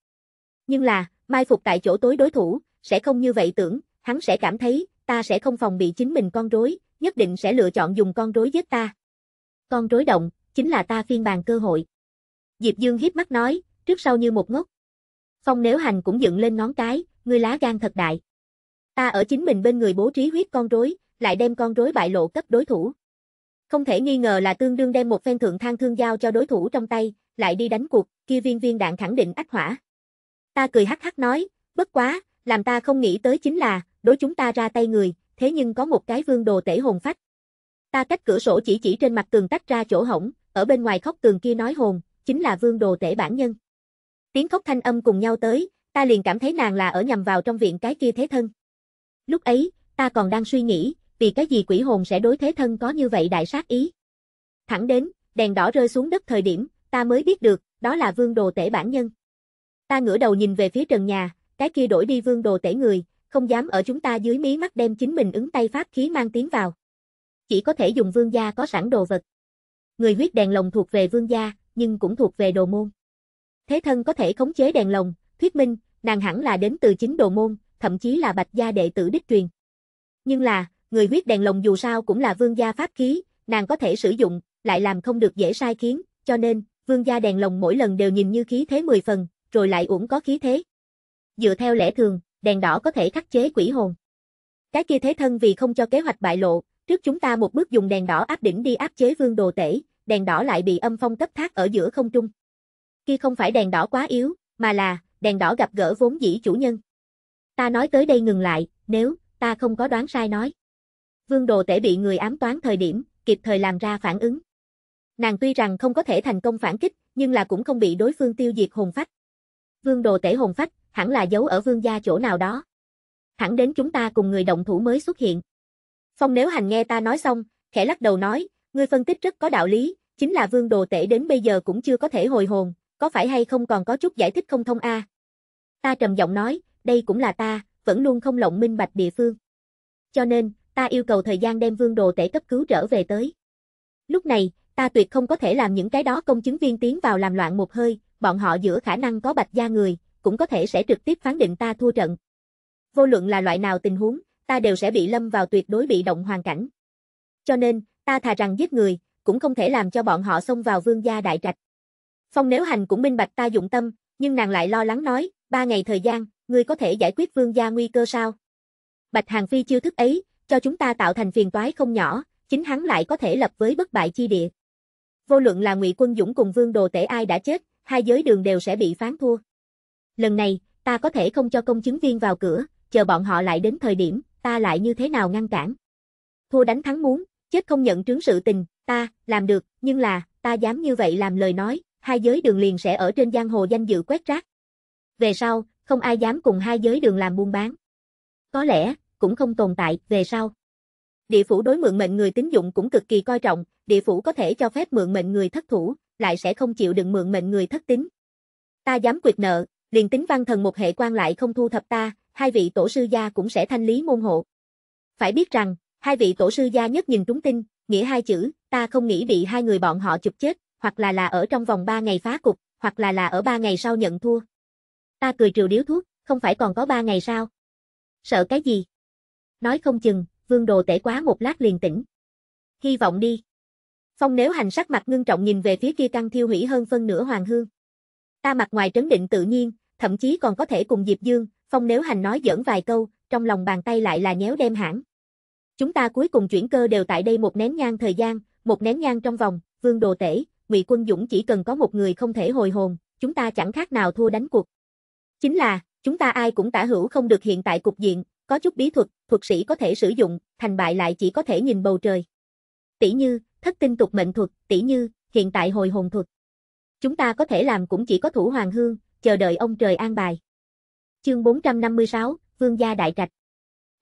Nhưng là, mai phục tại chỗ tối đối thủ, sẽ không như vậy tưởng, hắn sẽ cảm thấy, ta sẽ không phòng bị chính mình con rối, nhất định sẽ lựa chọn dùng con rối giết ta. Con rối động, chính là ta phiên bàn cơ hội. Diệp Dương hiếp mắt nói, trước sau như một ngốc. Phong nếu hành cũng dựng lên ngón cái, ngươi lá gan thật đại. Ta ở chính mình bên người bố trí huyết con rối, lại đem con rối bại lộ cấp đối thủ. Không thể nghi ngờ là tương đương đem một phen thượng thang thương giao cho đối thủ trong tay, lại đi đánh cuộc, kia viên viên đạn khẳng định ách hỏa. Ta cười hắc hắc nói, bất quá, làm ta không nghĩ tới chính là, đối chúng ta ra tay người, thế nhưng có một cái vương đồ tể hồn phách. Ta cách cửa sổ chỉ chỉ trên mặt tường tách ra chỗ hổng, ở bên ngoài khóc tường kia nói hồn, chính là vương đồ tể bản nhân. Tiếng khóc thanh âm cùng nhau tới, ta liền cảm thấy nàng là ở nhầm vào trong viện cái kia thế thân. Lúc ấy, ta còn đang suy nghĩ, vì cái gì quỷ hồn sẽ đối thế thân có như vậy đại sát ý. Thẳng đến, đèn đỏ rơi xuống đất thời điểm, ta mới biết được, đó là vương đồ tể bản nhân. Ta ngửa đầu nhìn về phía trần nhà, cái kia đổi đi vương đồ tể người, không dám ở chúng ta dưới mí mắt đem chính mình ứng tay pháp khí mang tiếng vào. Chỉ có thể dùng vương gia có sẵn đồ vật. Người huyết đèn lồng thuộc về vương gia, nhưng cũng thuộc về đồ môn. Thế thân có thể khống chế đèn lồng, thuyết minh, nàng hẳn là đến từ chính đồ môn, thậm chí là bạch gia đệ tử đích truyền. Nhưng là, người huyết đèn lồng dù sao cũng là vương gia pháp khí, nàng có thể sử dụng, lại làm không được dễ sai khiến, cho nên, vương gia đèn lồng mỗi lần đều nhìn như khí thế 10 phần, rồi lại uổng có khí thế dựa theo lẽ thường, đèn đỏ có thể khắc chế quỷ hồn. Cái kia thế thân vì không cho kế hoạch bại lộ, trước chúng ta một bước dùng đèn đỏ áp đỉnh đi áp chế vương đồ tể, đèn đỏ lại bị âm phong cấp thác ở giữa không trung. Kia không phải đèn đỏ quá yếu, mà là, đèn đỏ gặp gỡ vốn dĩ chủ nhân. Ta nói tới đây ngừng lại, nếu, ta không có đoán sai nói. Vương đồ tể bị người ám toán thời điểm, kịp thời làm ra phản ứng. Nàng tuy rằng không có thể thành công phản kích, nhưng là cũng không bị đối phương tiêu diệt hồn phách. Vương đồ tể hồn phách, hẳn là giấu ở vương gia chỗ nào đó. Hẳn đến chúng ta cùng người động thủ mới xuất hiện. Phong nếu hành nghe ta nói xong, khẽ lắc đầu nói, ngươi phân tích rất có đạo lý, chính là vương đồ tể đến bây giờ cũng chưa có thể hồi hồn, có phải hay không còn có chút giải thích không thông a? À? Ta trầm giọng nói, đây cũng là ta, vẫn luôn không lộng minh bạch địa phương. Cho nên, ta yêu cầu thời gian đem vương đồ tể cấp cứu trở về tới. Lúc này, ta tuyệt không có thể làm những cái đó công chứng viên tiến vào làm loạn một hơi, bọn họ giữa khả năng có bạch gia người, cũng có thể sẽ trực tiếp phán định ta thua trận. Vô luận là loại nào tình huống, ta đều sẽ bị lâm vào tuyệt đối bị động hoàn cảnh. Cho nên, ta thà rằng giết người, cũng không thể làm cho bọn họ xông vào vương gia đại trạch. Phong Nếu Hành cũng minh bạch ta dụng tâm, nhưng nàng lại lo lắng nói, ba ngày thời gian, ngươi có thể giải quyết vương gia nguy cơ sao? Bạch Hàng Phi chiêu thức ấy, cho chúng ta tạo thành phiền toái không nhỏ, chính hắn lại có thể lập với bất bại chi địa. Vô luận là Ngụy Quân Dũng cùng Vương Đồ Tể ai đã chết, hai giới đường đều sẽ bị phán thua lần này, ta có thể không cho công chứng viên vào cửa, chờ bọn họ lại đến thời điểm, ta lại như thế nào ngăn cản. Thua đánh thắng muốn, chết không nhận trướng sự tình, ta, làm được, nhưng là, ta dám như vậy làm lời nói, hai giới đường liền sẽ ở trên giang hồ danh dự quét rác. Về sau, không ai dám cùng hai giới đường làm buôn bán. Có lẽ, cũng không tồn tại, về sau. Địa phủ đối mượn mệnh người tín dụng cũng cực kỳ coi trọng, địa phủ có thể cho phép mượn mệnh người thất thủ, lại sẽ không chịu đựng mượn mệnh người thất tín. Ta dám quyệt nợ, liền tính văn thần một hệ quan lại không thu thập ta, hai vị tổ sư gia cũng sẽ thanh lý môn hộ. Phải biết rằng, hai vị tổ sư gia nhất nhìn trúng tin, nghĩa hai chữ, ta không nghĩ bị hai người bọn họ chụp chết, hoặc là là ở trong vòng ba ngày phá cục, hoặc là là ở ba ngày sau nhận thua. Ta cười triều điếu thuốc, không phải còn có ba ngày sao? Sợ cái gì? Nói không chừng, vương đồ tể quá một lát liền tỉnh. Hy vọng đi. Phong nếu hành sắc mặt ngưng trọng nhìn về phía kia căng thiêu hủy hơn phân nửa hoàng hương ta mặt ngoài trấn định tự nhiên, thậm chí còn có thể cùng Diệp Dương, Phong nếu hành nói giỡn vài câu, trong lòng bàn tay lại là nhéo đem hãng. Chúng ta cuối cùng chuyển cơ đều tại đây một nén nhang thời gian, một nén nhang trong vòng, Vương Đồ Tể, Ngụy Quân Dũng chỉ cần có một người không thể hồi hồn, chúng ta chẳng khác nào thua đánh cuộc. Chính là, chúng ta ai cũng tả hữu không được hiện tại cục diện, có chút bí thuật, thuật sĩ có thể sử dụng, thành bại lại chỉ có thể nhìn bầu trời. Tỷ như, thất tinh tục mệnh thuật, tỷ như, hiện tại hồi hồn thuật. Chúng ta có thể làm cũng chỉ có thủ hoàng hương, chờ đợi ông trời an bài. Chương 456, Vương gia đại trạch.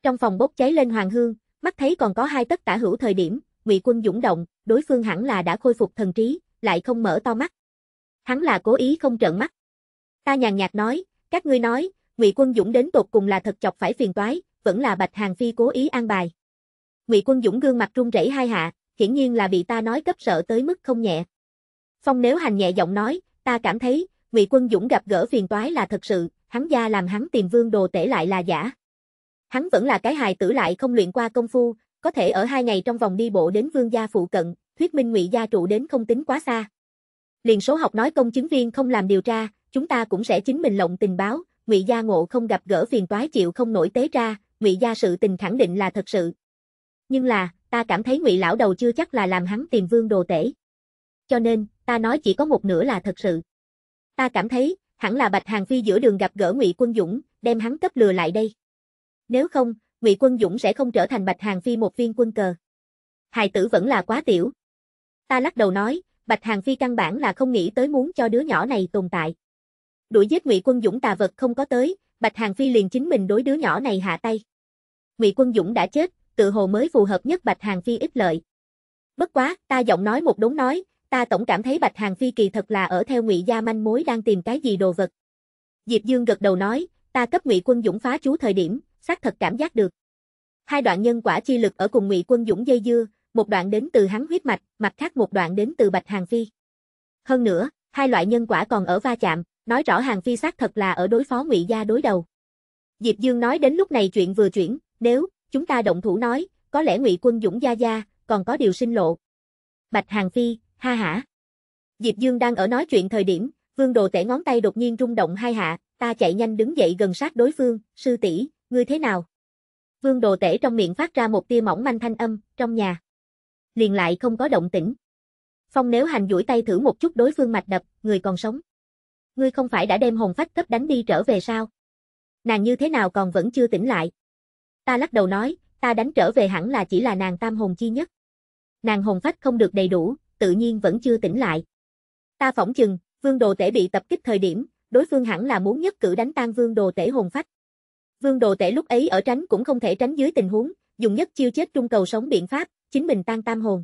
Trong phòng bốc cháy lên hoàng hương, mắt thấy còn có hai tất tả hữu thời điểm, Ngụy Quân dũng động, đối phương hẳn là đã khôi phục thần trí, lại không mở to mắt. Hắn là cố ý không trợn mắt. Ta nhàn nhạt nói, các ngươi nói, Ngụy Quân Dũng đến tột cùng là thật chọc phải phiền toái, vẫn là Bạch Hàng Phi cố ý an bài. Ngụy Quân Dũng gương mặt run rẩy hai hạ, hiển nhiên là bị ta nói cấp sợ tới mức không nhẹ. Phong nếu hành nhẹ giọng nói, ta cảm thấy, ngụy quân dũng gặp gỡ phiền toái là thật sự, hắn gia làm hắn tìm vương đồ tể lại là giả. Hắn vẫn là cái hài tử lại không luyện qua công phu, có thể ở hai ngày trong vòng đi bộ đến vương gia phụ cận, thuyết minh ngụy gia trụ đến không tính quá xa. Liền số học nói công chứng viên không làm điều tra, chúng ta cũng sẽ chính mình lộng tình báo, ngụy gia ngộ không gặp gỡ phiền toái chịu không nổi tế ra, ngụy gia sự tình khẳng định là thật sự. Nhưng là, ta cảm thấy ngụy lão đầu chưa chắc là làm hắn tìm vương đồ tể. Cho nên, ta nói chỉ có một nửa là thật sự. Ta cảm thấy, hẳn là Bạch Hàng Phi giữa đường gặp gỡ Ngụy Quân Dũng, đem hắn cấp lừa lại đây. Nếu không, Ngụy Quân Dũng sẽ không trở thành Bạch Hàng Phi một viên quân cờ. Hài tử vẫn là quá tiểu. Ta lắc đầu nói, Bạch Hàng Phi căn bản là không nghĩ tới muốn cho đứa nhỏ này tồn tại. Đuổi giết Ngụy Quân Dũng tà vật không có tới, Bạch Hàng Phi liền chính mình đối đứa nhỏ này hạ tay. Ngụy Quân Dũng đã chết, tự hồ mới phù hợp nhất Bạch Hàng Phi ít lợi. Bất quá, ta giọng nói một đống nói, ta tổng cảm thấy Bạch Hàng Phi kỳ thật là ở theo Ngụy Gia manh mối đang tìm cái gì đồ vật. Diệp Dương gật đầu nói, ta cấp Ngụy Quân Dũng phá chú thời điểm, xác thật cảm giác được. Hai đoạn nhân quả chi lực ở cùng Ngụy Quân Dũng dây dưa, một đoạn đến từ hắn huyết mạch, mặt khác một đoạn đến từ Bạch Hàng Phi. Hơn nữa, hai loại nhân quả còn ở va chạm, nói rõ Hàng Phi xác thật là ở đối phó Ngụy Gia đối đầu. Diệp Dương nói đến lúc này chuyện vừa chuyển, nếu chúng ta động thủ nói, có lẽ Ngụy Quân Dũng gia gia còn có điều sinh lộ. Bạch Hàng Phi, ha hả. Diệp Dương đang ở nói chuyện thời điểm, Vương Đồ tẻ ngón tay đột nhiên rung động hai hạ, ta chạy nhanh đứng dậy gần sát đối phương, sư tỷ, ngươi thế nào? Vương Đồ tể trong miệng phát ra một tia mỏng manh thanh âm, trong nhà. Liền lại không có động tĩnh. Phong nếu hành duỗi tay thử một chút đối phương mạch đập, người còn sống. Ngươi không phải đã đem hồn phách cấp đánh đi trở về sao? Nàng như thế nào còn vẫn chưa tỉnh lại? Ta lắc đầu nói, ta đánh trở về hẳn là chỉ là nàng tam hồn chi nhất. Nàng hồn phách không được đầy đủ, tự nhiên vẫn chưa tỉnh lại. Ta phỏng chừng, Vương Đồ Tể bị tập kích thời điểm, đối phương hẳn là muốn nhất cử đánh tan Vương Đồ Tể hồn phách. Vương Đồ Tể lúc ấy ở tránh cũng không thể tránh dưới tình huống, dùng nhất chiêu chết trung cầu sống biện pháp, chính mình tan tam hồn.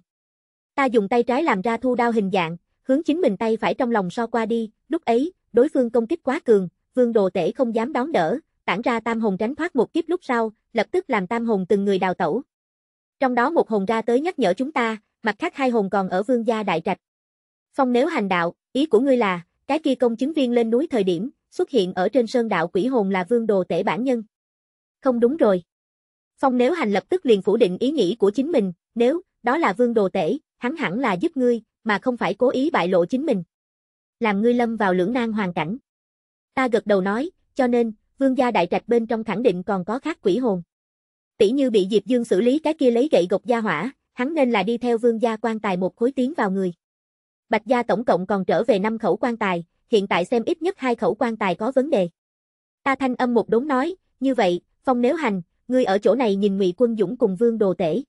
Ta dùng tay trái làm ra thu đao hình dạng, hướng chính mình tay phải trong lòng so qua đi, lúc ấy, đối phương công kích quá cường, Vương Đồ Tể không dám đón đỡ, tản ra tam hồn tránh thoát một kiếp lúc sau, lập tức làm tam hồn từng người đào tẩu. Trong đó một hồn ra tới nhắc nhở chúng ta, mặt khác hai hồn còn ở vương gia đại trạch. Phong nếu hành đạo, ý của ngươi là, cái kia công chứng viên lên núi thời điểm, xuất hiện ở trên sơn đạo quỷ hồn là vương đồ tể bản nhân. Không đúng rồi. Phong nếu hành lập tức liền phủ định ý nghĩ của chính mình, nếu, đó là vương đồ tể, hắn hẳn là giúp ngươi, mà không phải cố ý bại lộ chính mình. Làm ngươi lâm vào lưỡng nan hoàn cảnh. Ta gật đầu nói, cho nên, vương gia đại trạch bên trong khẳng định còn có khác quỷ hồn. Tỷ như bị Diệp Dương xử lý cái kia lấy gậy gộc gia hỏa, hắn nên là đi theo vương gia quan tài một khối tiến vào người. Bạch gia tổng cộng còn trở về 5 khẩu quan tài, hiện tại xem ít nhất hai khẩu quan tài có vấn đề. Ta thanh âm một đốn nói, như vậy, phong nếu hành, ngươi ở chỗ này nhìn ngụy quân dũng cùng vương đồ tể.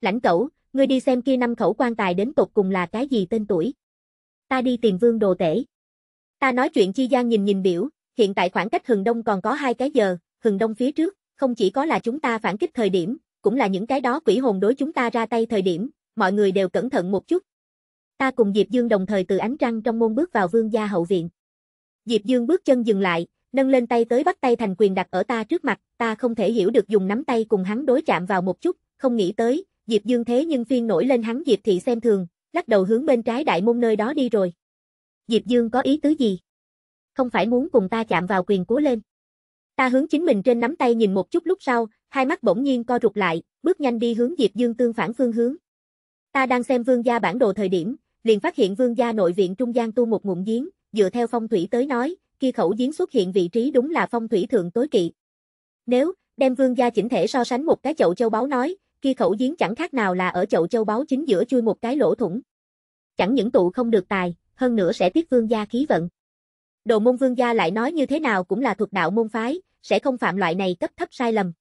Lãnh cẩu, ngươi đi xem kia năm khẩu quan tài đến tột cùng là cái gì tên tuổi. Ta đi tìm vương đồ tể. Ta nói chuyện chi gian nhìn nhìn biểu, hiện tại khoảng cách hừng đông còn có hai cái giờ, hừng đông phía trước, không chỉ có là chúng ta phản kích thời điểm, cũng là những cái đó quỷ hồn đối chúng ta ra tay thời điểm, mọi người đều cẩn thận một chút. Ta cùng Diệp Dương đồng thời từ ánh trăng trong môn bước vào vương gia hậu viện. Diệp Dương bước chân dừng lại, nâng lên tay tới bắt tay thành quyền đặt ở ta trước mặt, ta không thể hiểu được dùng nắm tay cùng hắn đối chạm vào một chút, không nghĩ tới, Diệp Dương thế nhưng phiên nổi lên hắn Diệp thị xem thường, lắc đầu hướng bên trái đại môn nơi đó đi rồi. Diệp Dương có ý tứ gì? Không phải muốn cùng ta chạm vào quyền cố lên. Ta hướng chính mình trên nắm tay nhìn một chút lúc sau, hai mắt bỗng nhiên co rụt lại, bước nhanh đi hướng Diệp Dương tương phản phương hướng. Ta đang xem vương gia bản đồ thời điểm, liền phát hiện vương gia nội viện trung gian tu một ngụm giếng, dựa theo phong thủy tới nói, kia khẩu giếng xuất hiện vị trí đúng là phong thủy thượng tối kỵ. Nếu đem vương gia chỉnh thể so sánh một cái chậu châu báu nói, kia khẩu giếng chẳng khác nào là ở chậu châu báu chính giữa chui một cái lỗ thủng. Chẳng những tụ không được tài, hơn nữa sẽ tiết vương gia khí vận. Đồ môn vương gia lại nói như thế nào cũng là thuộc đạo môn phái, sẽ không phạm loại này cấp thấp sai lầm.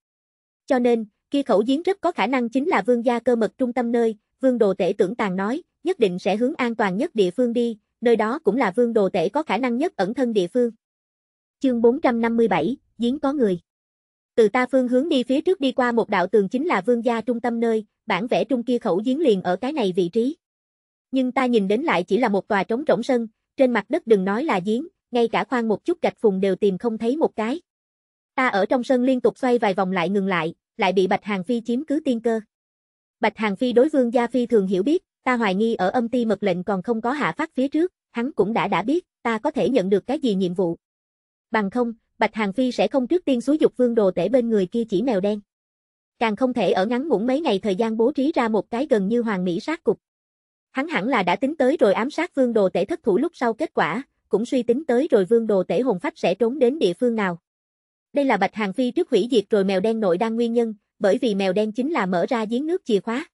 Cho nên, kia khẩu giếng rất có khả năng chính là vương gia cơ mật trung tâm nơi, vương đồ tể tưởng tàng nói, nhất định sẽ hướng an toàn nhất địa phương đi, nơi đó cũng là vương đồ tể có khả năng nhất ẩn thân địa phương. Chương 457, giếng có người. Từ ta phương hướng đi phía trước đi qua một đạo tường chính là vương gia trung tâm nơi, bản vẽ trung kia khẩu giếng liền ở cái này vị trí. Nhưng ta nhìn đến lại chỉ là một tòa trống rỗng sân, trên mặt đất đừng nói là giếng, ngay cả khoan một chút gạch phùng đều tìm không thấy một cái. Ta ở trong sân liên tục xoay vài vòng lại ngừng lại, lại bị Bạch Hàng Phi chiếm cứ tiên cơ. Bạch Hàng Phi đối Vương Gia Phi thường hiểu biết, ta hoài nghi ở âm ti mật lệnh còn không có hạ phát phía trước, hắn cũng đã đã biết, ta có thể nhận được cái gì nhiệm vụ. Bằng không, Bạch Hàng Phi sẽ không trước tiên xúi dục Vương Đồ Tể bên người kia chỉ mèo đen. Càng không thể ở ngắn ngủn mấy ngày thời gian bố trí ra một cái gần như hoàng mỹ sát cục. Hắn hẳn là đã tính tới rồi ám sát Vương Đồ Tể thất thủ lúc sau kết quả, cũng suy tính tới rồi Vương Đồ Tể hồn phách sẽ trốn đến địa phương nào. Đây là Bạch Hàng Phi trước hủy diệt rồi mèo đen nội đang nguyên nhân, bởi vì mèo đen chính là mở ra giếng nước chìa khóa.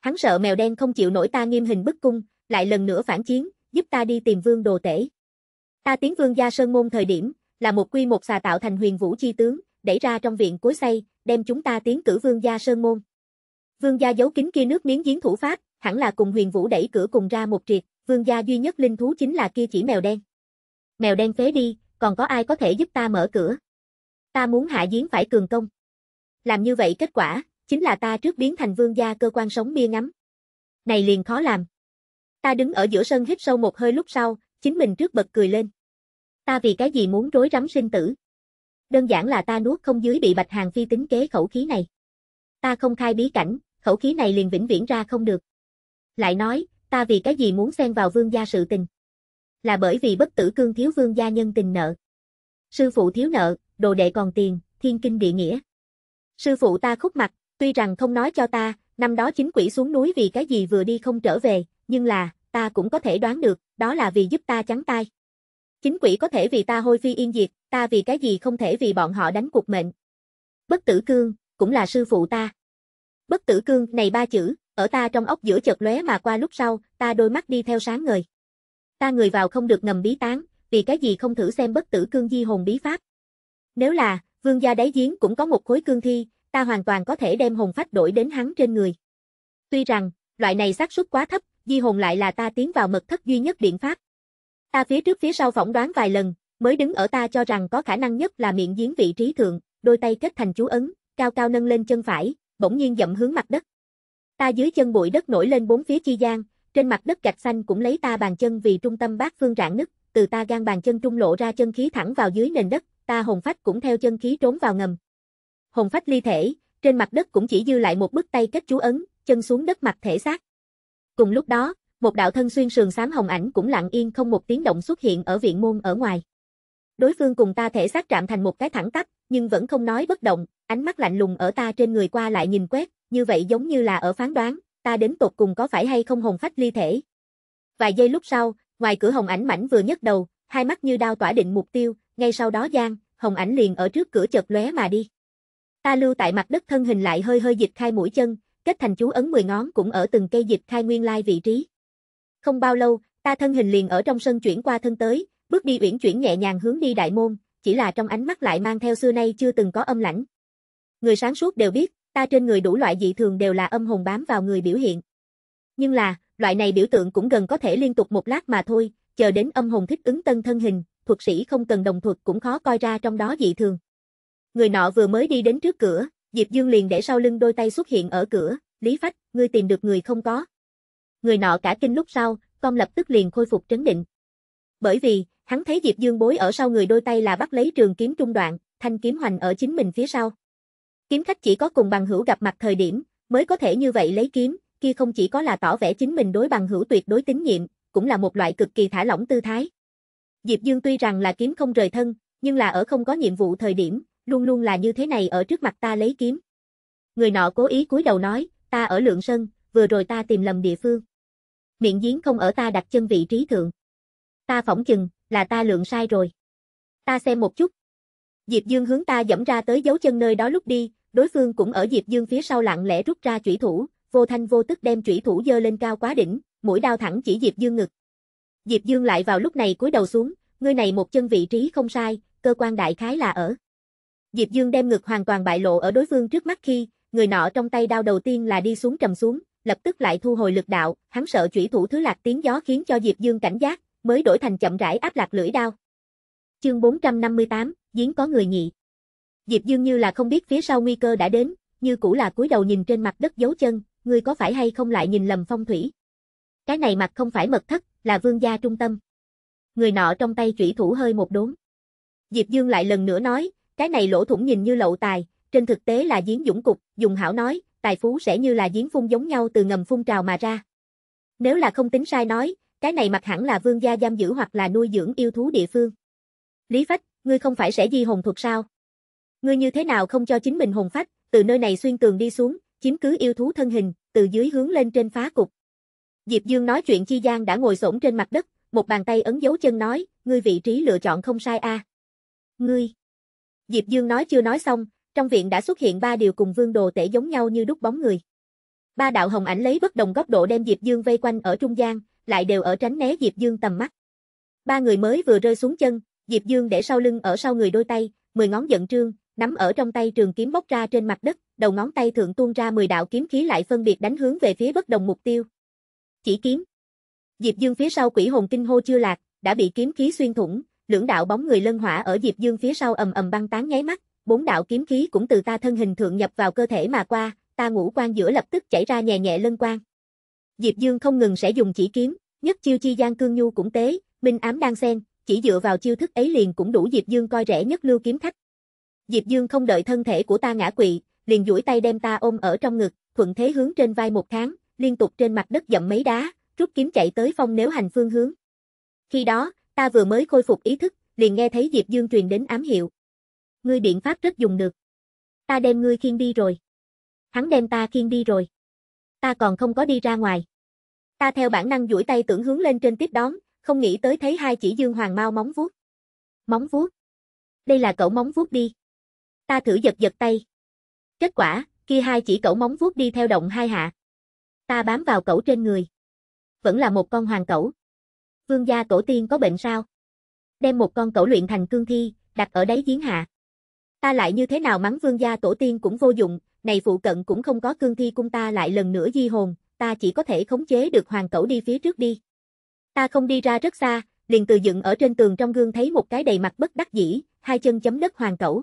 Hắn sợ mèo đen không chịu nổi ta nghiêm hình bức cung, lại lần nữa phản chiến, giúp ta đi tìm vương đồ tể. Ta tiến vương gia sơn môn thời điểm, là một quy một xà tạo thành huyền vũ chi tướng, đẩy ra trong viện cối xây, đem chúng ta tiến cử vương gia sơn môn. Vương gia giấu kín kia nước miếng giếng thủ pháp, hẳn là cùng huyền vũ đẩy cửa cùng ra một triệt, vương gia duy nhất linh thú chính là kia chỉ mèo đen. Mèo đen phế đi, còn có ai có thể giúp ta mở cửa? Ta muốn hạ giếng phải cường công. Làm như vậy kết quả, chính là ta trước biến thành vương gia cơ quan sống bia ngắm. Này liền khó làm. Ta đứng ở giữa sân hít sâu một hơi lúc sau, chính mình trước bật cười lên. Ta vì cái gì muốn rối rắm sinh tử? Đơn giản là ta nuốt không dưới bị Bạch Hàng Phi tính kế khẩu khí này. Ta không khai bí cảnh, khẩu khí này liền vĩnh viễn ra không được. Lại nói, ta vì cái gì muốn xen vào vương gia sự tình? Là bởi vì bất tử cương thiếu vương gia nhân tình nợ. Sư phụ thiếu nợ, đồ đệ còn tiền, thiên kinh địa nghĩa. Sư phụ ta khúc mặt, tuy rằng không nói cho ta, năm đó chính quỷ xuống núi vì cái gì vừa đi không trở về, nhưng là, ta cũng có thể đoán được, đó là vì giúp ta trắng tay. Chính quỷ có thể vì ta hôi phi yên diệt, ta vì cái gì không thể vì bọn họ đánh cuộc mệnh. Bất tử cương, cũng là sư phụ ta. Bất tử cương này ba chữ, ở ta trong ốc giữa chợt lóe mà qua lúc sau, ta đôi mắt đi theo sáng ngời. Ta người vào không được ngầm bí tán, vì cái gì không thử xem bất tử cương di hồn bí pháp. Nếu là, vương gia đáy giếng cũng có một khối cương thi, ta hoàn toàn có thể đem hồn phách đổi đến hắn trên người. Tuy rằng, loại này xác suất quá thấp, di hồn lại là ta tiến vào mật thất duy nhất biện pháp. Ta phía trước phía sau phỏng đoán vài lần, mới đứng ở ta cho rằng có khả năng nhất là miệng giếng vị trí thượng, đôi tay kết thành chú ấn, cao cao nâng lên chân phải, bỗng nhiên dậm hướng mặt đất. Ta dưới chân bụi đất nổi lên bốn phía chi gian, trên mặt đất gạch xanh cũng lấy ta bàn chân vì trung tâm bát phương rạn nứt, từ ta gan bàn chân trung lộ ra chân khí thẳng vào dưới nền đất, ta hồn phách cũng theo chân khí trốn vào ngầm. Hồn phách ly thể, trên mặt đất cũng chỉ dư lại một bức tay kết chú ấn, chân xuống đất mặt thể xác. Cùng lúc đó, một đạo thân xuyên sườn xám hồng ảnh cũng lặng yên không một tiếng động xuất hiện ở viện môn ở ngoài. Đối phương cùng ta thể xác chạm thành một cái thẳng tắp, nhưng vẫn không nói bất động, ánh mắt lạnh lùng ở ta trên người qua lại nhìn quét, như vậy giống như là ở phán đoán, ta đến tột cùng có phải hay không hồn phách ly thể. Vài giây lúc sau, ngoài cửa hồng ảnh mảnh vừa nhấc đầu, hai mắt như đao tỏa định mục tiêu, ngay sau đó Giang, Hồng Ảnh liền ở trước cửa chợt lóe mà đi. Ta lưu tại mặt đất thân hình lại hơi hơi dịch khai mũi chân, kết thành chú ấn 10 ngón cũng ở từng cây dịch khai nguyên lai vị trí. Không bao lâu, ta thân hình liền ở trong sân chuyển qua thân tới, bước đi uyển chuyển nhẹ nhàng hướng đi đại môn, chỉ là trong ánh mắt lại mang theo xưa nay chưa từng có âm lãnh. Người sáng suốt đều biết, ta trên người đủ loại dị thường đều là âm hồn bám vào người biểu hiện. Nhưng là, loại này biểu tượng cũng gần có thể liên tục một lát mà thôi, chờ đến âm hồn thích ứng tân thân hình, thuật sĩ không cần đồng thuật cũng khó coi ra trong đó dị thường. Người nọ vừa mới đi đến trước cửa, Diệp Dương liền để sau lưng đôi tay xuất hiện ở cửa, Lý Phách, ngươi tìm được người không có. Người nọ cả kinh lúc sau, con lập tức liền khôi phục trấn định. Bởi vì, hắn thấy Diệp Dương bối ở sau người đôi tay là bắt lấy trường kiếm trung đoạn, thanh kiếm hoành ở chính mình phía sau. Kiếm khách chỉ có cùng bằng hữu gặp mặt thời điểm, mới có thể như vậy lấy kiếm, kia không chỉ có là tỏ vẻ chính mình đối bằng hữu tuyệt đối tín nhiệm, cũng là một loại cực kỳ thả lỏng tư thái. Diệp Dương tuy rằng là kiếm không rời thân, nhưng là ở không có nhiệm vụ thời điểm, luôn luôn là như thế này ở trước mặt ta lấy kiếm. Người nọ cố ý cúi đầu nói, ta ở Lượng Sơn, vừa rồi ta tìm lầm địa phương. Miệng giếng không ở ta đặt chân vị trí thượng. Ta phỏng chừng, là ta lượng sai rồi. Ta xem một chút. Diệp Dương hướng ta dẫm ra tới dấu chân nơi đó lúc đi, đối phương cũng ở Diệp Dương phía sau lặng lẽ rút ra chủy thủ, vô thanh vô tức đem chủy thủ dơ lên cao quá đỉnh, mũi đao thẳng chỉ Diệp Dương ngực. Diệp Dương lại vào lúc này cúi đầu xuống, ngươi này một chân vị trí không sai, cơ quan đại khái là ở. Diệp Dương đem ngực hoàn toàn bại lộ ở đối phương trước mắt khi, người nọ trong tay đao đầu tiên là đi xuống trầm xuống, lập tức lại thu hồi lực đạo, hắn sợ chủy thủ thứ lạc tiếng gió khiến cho Diệp Dương cảnh giác, mới đổi thành chậm rãi áp lạc lưỡi đao. Chương 458, giếng có người nhị. Diệp Dương như là không biết phía sau nguy cơ đã đến, như cũ là cúi đầu nhìn trên mặt đất dấu chân, ngươi có phải hay không lại nhìn lầm phong thủy. Cái này mặt không phải mật thất, là vương gia trung tâm. Người nọ trong tay chủy thủ hơi một đốn. Diệp Dương lại lần nữa nói, cái này lỗ thủng nhìn như lậu tài, trên thực tế là giếng dũng cục, dùng hảo nói, tài phú sẽ như là giếng phun giống nhau từ ngầm phun trào mà ra. Nếu là không tính sai nói, cái này mặt hẳn là vương gia giam giữ hoặc là nuôi dưỡng yêu thú địa phương. Lý Phách, ngươi không phải sẽ di hồn thuật sao? Ngươi như thế nào không cho chính mình hồn phách, từ nơi này xuyên tường đi xuống, chiếm cứ yêu thú thân hình, từ dưới hướng lên trên phá cục. Diệp Dương nói chuyện Chi Giang đã ngồi xổm trên mặt đất, một bàn tay ấn dấu chân nói, ngươi vị trí lựa chọn không sai a. À? Ngươi. Diệp Dương nói chưa nói xong, trong viện đã xuất hiện ba điều cùng vương đồ tể giống nhau như đúc bóng người. Ba đạo hồng ảnh lấy bất đồng góc độ đem Diệp Dương vây quanh ở trung gian, lại đều ở tránh né Diệp Dương tầm mắt. Ba người mới vừa rơi xuống chân, Diệp Dương để sau lưng ở sau người đôi tay, mười ngón giận trương, nắm ở trong tay trường kiếm bốc ra trên mặt đất, đầu ngón tay thượng tuôn ra mười đạo kiếm khí lại phân biệt đánh hướng về phía bất đồng mục tiêu, chỉ kiếm. Diệp Dương phía sau quỷ hồn kinh hô chưa lạc, đã bị kiếm khí xuyên thủng, lưỡng đạo bóng người lân hỏa ở Diệp Dương phía sau ầm ầm băng tán nháy mắt, bốn đạo kiếm khí cũng từ ta thân hình thượng nhập vào cơ thể mà qua, ta ngũ quan giữa lập tức chảy ra nhẹ nhẹ lân quang. Diệp Dương không ngừng sẽ dùng chỉ kiếm, nhất chiêu chi gian cương nhu cũng tế, minh ám đang xen, chỉ dựa vào chiêu thức ấy liền cũng đủ Diệp Dương coi rẻ nhất lưu kiếm khách. Diệp Dương không đợi thân thể của ta ngã quỵ, liền duỗi tay đem ta ôm ở trong ngực, thuận thế hướng trên vai một tháng, liên tục trên mặt đất dậm mấy đá, rút kiếm chạy tới phong nếu hành phương hướng. Khi đó, ta vừa mới khôi phục ý thức, liền nghe thấy Diệp Dương truyền đến ám hiệu. Ngươi biện pháp rất dùng được. Ta đem ngươi khiên đi rồi. Hắn đem ta khiên đi rồi. Ta còn không có đi ra ngoài. Ta theo bản năng duỗi tay tưởng hướng lên trên tiếp đón, không nghĩ tới thấy hai chỉ Dương Hoàng mau móng vuốt. Móng vuốt. Đây là cậu móng vuốt đi. Ta thử giật giật tay. Kết quả, kia hai chỉ cậu móng vuốt đi theo động hai hạ ta bám vào cẩu trên người. Vẫn là một con hoàng cẩu. Vương gia cổ tiên có bệnh sao? Đem một con cẩu luyện thành cương thi, đặt ở đáy giếng hạ. Ta lại như thế nào mắng vương gia tổ tiên cũng vô dụng, này phụ cận cũng không có cương thi cung ta lại lần nữa di hồn, ta chỉ có thể khống chế được hoàng cẩu đi phía trước đi. Ta không đi ra rất xa, liền từ dựng ở trên tường trong gương thấy một cái đầy mặt bất đắc dĩ, hai chân chấm đất hoàng cẩu.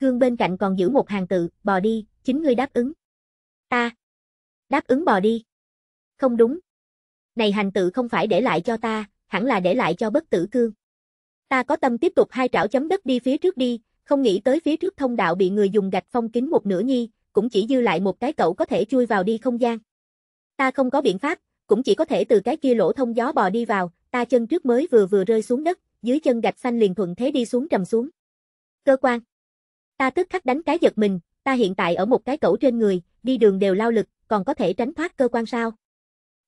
Gương bên cạnh còn giữ một hàng tự, bò đi, chính ngươi đáp ứng. Ta, Đáp ứng bò đi. Không đúng. Này hành tự không phải để lại cho ta, hẳn là để lại cho bất tử cương. Ta có tâm tiếp tục hai trảo chấm đất đi phía trước đi, không nghĩ tới phía trước thông đạo bị người dùng gạch phong kín một nửa nhi, cũng chỉ dư lại một cái cậu có thể chui vào đi không gian. Ta không có biện pháp, cũng chỉ có thể từ cái kia lỗ thông gió bò đi vào, ta chân trước mới vừa vừa rơi xuống đất, dưới chân gạch xanh liền thuận thế đi xuống trầm xuống. Cơ quan. Ta tức khắc đánh cái giật mình, ta hiện tại ở một cái cẩu trên người, đi đường đều lao lực, còn có thể tránh thoát cơ quan sao?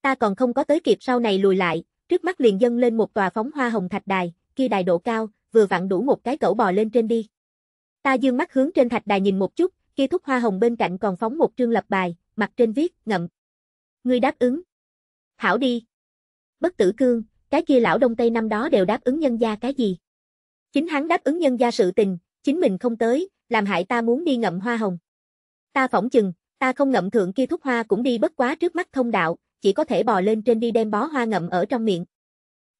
Ta còn không có tới kịp sau này lùi lại, trước mắt liền dâng lên một tòa phóng hoa hồng thạch đài, kia đài độ cao, vừa vặn đủ một cái cẩu bò lên trên đi. Ta dương mắt hướng trên thạch đài nhìn một chút, kia thúc hoa hồng bên cạnh còn phóng một trương lập bài, mặt trên viết, ngậm. Ngươi đáp ứng. Hảo đi. Bất tử cương, cái kia lão đông tây năm đó đều đáp ứng nhân gia cái gì? Chính hắn đáp ứng nhân gia sự tình, chính mình không tới, làm hại ta muốn đi ngậm hoa hồng. Ta phỏng chừng, ta không ngậm thượng kia thúc hoa cũng đi bất quá trước mắt thông đạo, chỉ có thể bò lên trên đi đem bó hoa ngậm ở trong miệng.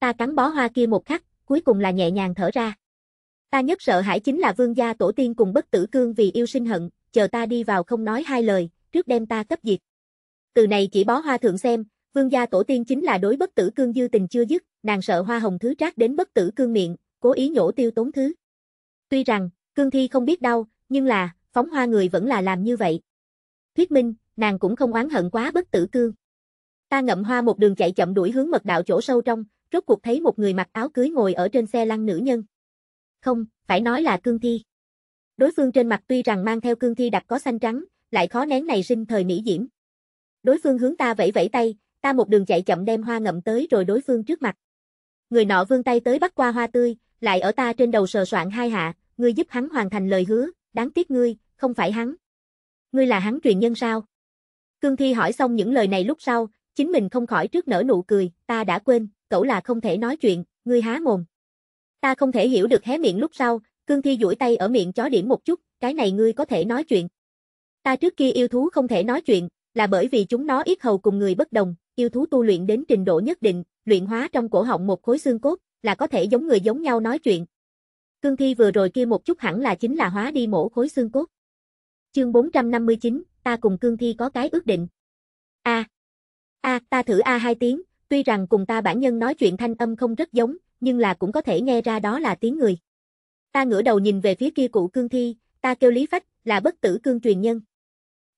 Ta cắn bó hoa kia một khắc, cuối cùng là nhẹ nhàng thở ra. Ta nhất sợ hãi chính là vương gia tổ tiên cùng bất tử cương vì yêu sinh hận, chờ ta đi vào không nói hai lời, trước đem ta cấp diệt. Từ này chỉ bó hoa thượng xem, vương gia tổ tiên chính là đối bất tử cương dư tình chưa dứt, nàng sợ hoa hồng thứ trác đến bất tử cương miệng, cố ý nhổ tiêu tốn thứ. Tuy rằng, cương thi không biết đau, nhưng là, phóng hoa người vẫn là làm như vậy. Thuyết minh, nàng cũng không oán hận quá bất tử cương. Ta ngậm hoa một đường chạy chậm đuổi hướng mật đạo chỗ sâu trong, rốt cuộc thấy một người mặc áo cưới ngồi ở trên xe lăn nữ nhân. Không, phải nói là cương thi. Đối phương trên mặt tuy rằng mang theo cương thi đặc có xanh trắng, lại khó nén này sinh thời mỹ diễm. Đối phương hướng ta vẫy vẫy tay, ta một đường chạy chậm đem hoa ngậm tới rồi đối phương trước mặt. Người nọ vươn tay tới bắt qua hoa tươi, lại ở ta trên đầu sờ soạn hai hạ, ngươi giúp hắn hoàn thành lời hứa, đáng tiếc ngươi, không phải hắn ngươi là hắn truyền nhân sao? Cương Thi hỏi xong những lời này lúc sau, chính mình không khỏi trước nở nụ cười, ta đã quên, cậu là không thể nói chuyện, ngươi há mồm. Ta không thể hiểu được hé miệng lúc sau, Cương Thi duỗi tay ở miệng chó điểm một chút, cái này ngươi có thể nói chuyện. Ta trước kia yêu thú không thể nói chuyện, là bởi vì chúng nó ít hầu cùng người bất đồng, yêu thú tu luyện đến trình độ nhất định, luyện hóa trong cổ họng một khối xương cốt, là có thể giống người giống nhau nói chuyện. Cương Thi vừa rồi kia một chút hẳn là chính là hóa đi mổ khối xương cốt. Chương 459, ta cùng Cương Thi có cái ước định. A. a, ta thử a hai tiếng, tuy rằng cùng ta bản nhân nói chuyện thanh âm không rất giống, nhưng là cũng có thể nghe ra đó là tiếng người. Ta ngửa đầu nhìn về phía kia cụ Cương Thi, ta kêu Lý Phách, là bất tử cương truyền nhân.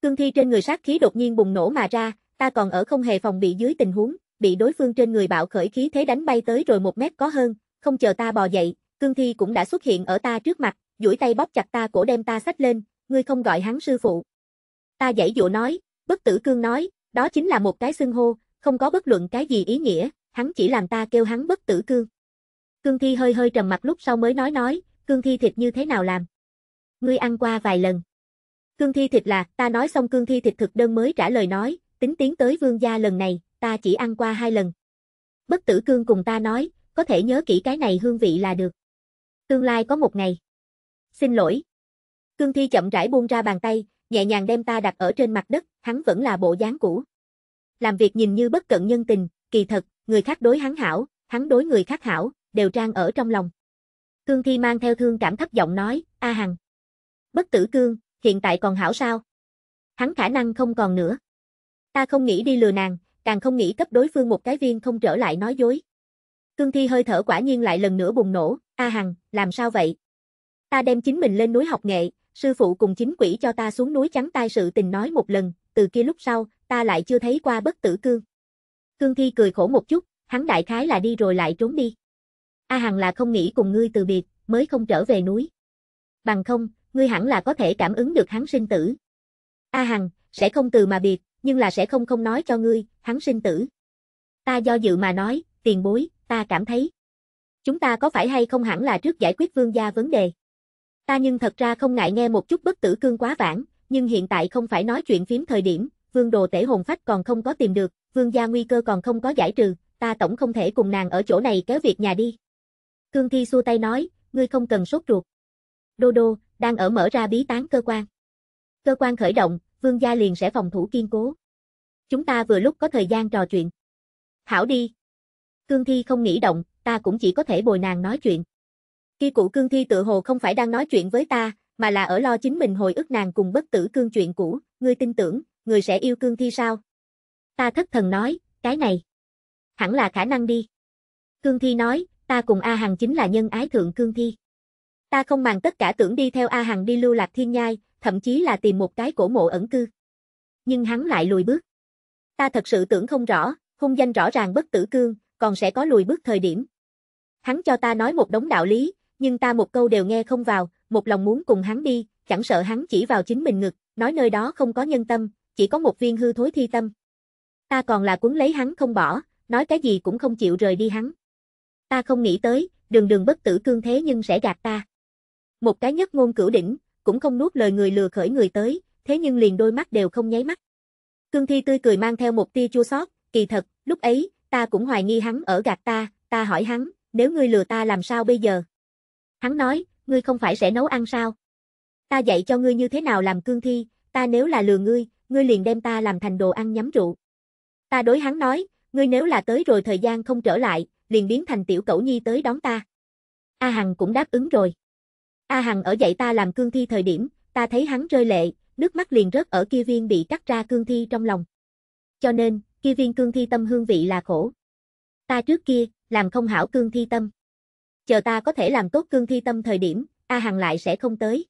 Cương Thi trên người sát khí đột nhiên bùng nổ mà ra, ta còn ở không hề phòng bị dưới tình huống, bị đối phương trên người bạo khởi khí thế đánh bay tới rồi một mét có hơn, không chờ ta bò dậy, Cương Thi cũng đã xuất hiện ở ta trước mặt, duỗi tay bóp chặt ta cổ đem ta xách lên, ngươi không gọi hắn sư phụ. Ta dãy dụ nói, bất tử cương nói, đó chính là một cái xưng hô, không có bất luận cái gì ý nghĩa, hắn chỉ làm ta kêu hắn bất tử cương. Cương thi hơi hơi trầm mặt lúc sau mới nói nói, cương thi thịt như thế nào làm? Ngươi ăn qua vài lần. Cương thi thịt là, ta nói xong cương thi thịt thực đơn mới trả lời nói, tính tiến tới vương gia lần này, ta chỉ ăn qua hai lần. Bất tử cương cùng ta nói, có thể nhớ kỹ cái này hương vị là được. Tương lai có một ngày. Xin lỗi, Cương Thi chậm rãi buông ra bàn tay, nhẹ nhàng đem ta đặt ở trên mặt đất, hắn vẫn là bộ dáng cũ. Làm việc nhìn như bất cận nhân tình, kỳ thật, người khác đối hắn hảo, hắn đối người khác hảo, đều trang ở trong lòng. Cương Thi mang theo thương cảm thấp giọng nói, A Hằng. Bất tử cương, hiện tại còn hảo sao? Hắn khả năng không còn nữa. Ta không nghĩ đi lừa nàng, càng không nghĩ cấp đối phương một cái viên không trở lại nói dối. Cương Thi hơi thở quả nhiên lại lần nữa bùng nổ, A Hằng, làm sao vậy? Ta đem chính mình lên núi học nghệ, sư phụ cùng chính quỷ cho ta xuống núi trắng tai sự tình nói một lần, từ kia lúc sau, ta lại chưa thấy qua bất tử cương. Cương Thi cười khổ một chút, hắn đại khái là đi rồi lại trốn đi. A Hằng là không nghĩ cùng ngươi từ biệt, mới không trở về núi. Bằng không, ngươi hẳn là có thể cảm ứng được hắn sinh tử. A Hằng, sẽ không từ mà biệt, nhưng là sẽ không không nói cho ngươi, hắn sinh tử. Ta do dự mà nói, tiền bối, ta cảm thấy. Chúng ta có phải hay không hẳn là trước giải quyết vương gia vấn đề. Ta nhưng thật ra không ngại nghe một chút bất tử cương quá vãng, nhưng hiện tại không phải nói chuyện phím thời điểm, vương đồ tể hồn phách còn không có tìm được, vương gia nguy cơ còn không có giải trừ, ta tổng không thể cùng nàng ở chỗ này kéo việc nhà đi. Cương Thi xua tay nói, ngươi không cần sốt ruột. Đô đô, đang ở mở ra bí tán cơ quan. Cơ quan khởi động, vương gia liền sẽ phòng thủ kiên cố. Chúng ta vừa lúc có thời gian trò chuyện. Hảo đi. Cương Thi không nghĩ động, ta cũng chỉ có thể bồi nàng nói chuyện. Khi cụ cương thi tự hồ không phải đang nói chuyện với ta, mà là ở lo chính mình hồi ức nàng cùng bất tử cương chuyện cũ, ngươi tin tưởng, người sẽ yêu cương thi sao? Ta thất thần nói, cái này, hẳn là khả năng đi. Cương thi nói, ta cùng A Hằng chính là nhân ái thượng cương thi. Ta không màng tất cả tưởng đi theo A Hằng đi lưu lạc thiên nhai, thậm chí là tìm một cái cổ mộ ẩn cư. Nhưng hắn lại lùi bước. Ta thật sự tưởng không rõ, hung danh rõ ràng bất tử cương, còn sẽ có lùi bước thời điểm. Hắn cho ta nói một đống đạo lý, nhưng ta một câu đều nghe không vào, một lòng muốn cùng hắn đi, chẳng sợ hắn chỉ vào chính mình ngực, nói nơi đó không có nhân tâm, chỉ có một viên hư thối thi tâm. Ta còn là cuốn lấy hắn không bỏ, nói cái gì cũng không chịu rời đi hắn. Ta không nghĩ tới, đường đường bất tử cương thế nhưng sẽ gạt ta. Một cái nhất ngôn cửu đỉnh, cũng không nuốt lời người lừa khởi người tới, thế nhưng liền đôi mắt đều không nháy mắt. Cương thi tươi cười mang theo một tia chua xót, kỳ thật, lúc ấy, ta cũng hoài nghi hắn ở gạt ta, ta hỏi hắn, nếu ngươi lừa ta làm sao bây giờ? Hắn nói, ngươi không phải sẽ nấu ăn sao? Ta dạy cho ngươi như thế nào làm cương thi, ta nếu là lừa ngươi, ngươi liền đem ta làm thành đồ ăn nhắm rượu. Ta đối hắn nói, ngươi nếu là tới rồi thời gian không trở lại, liền biến thành tiểu cẩu nhi tới đón ta. A Hằng cũng đáp ứng rồi. A Hằng ở dạy ta làm cương thi thời điểm, ta thấy hắn rơi lệ, nước mắt liền rớt ở kia viên bị cắt ra cương thi trong lòng. Cho nên, kia viên cương thi tâm hương vị là khổ. Ta trước kia, làm không hảo cương thi tâm chờ ta có thể làm tốt cương thi tâm thời điểm, A Hằng lại sẽ không tới.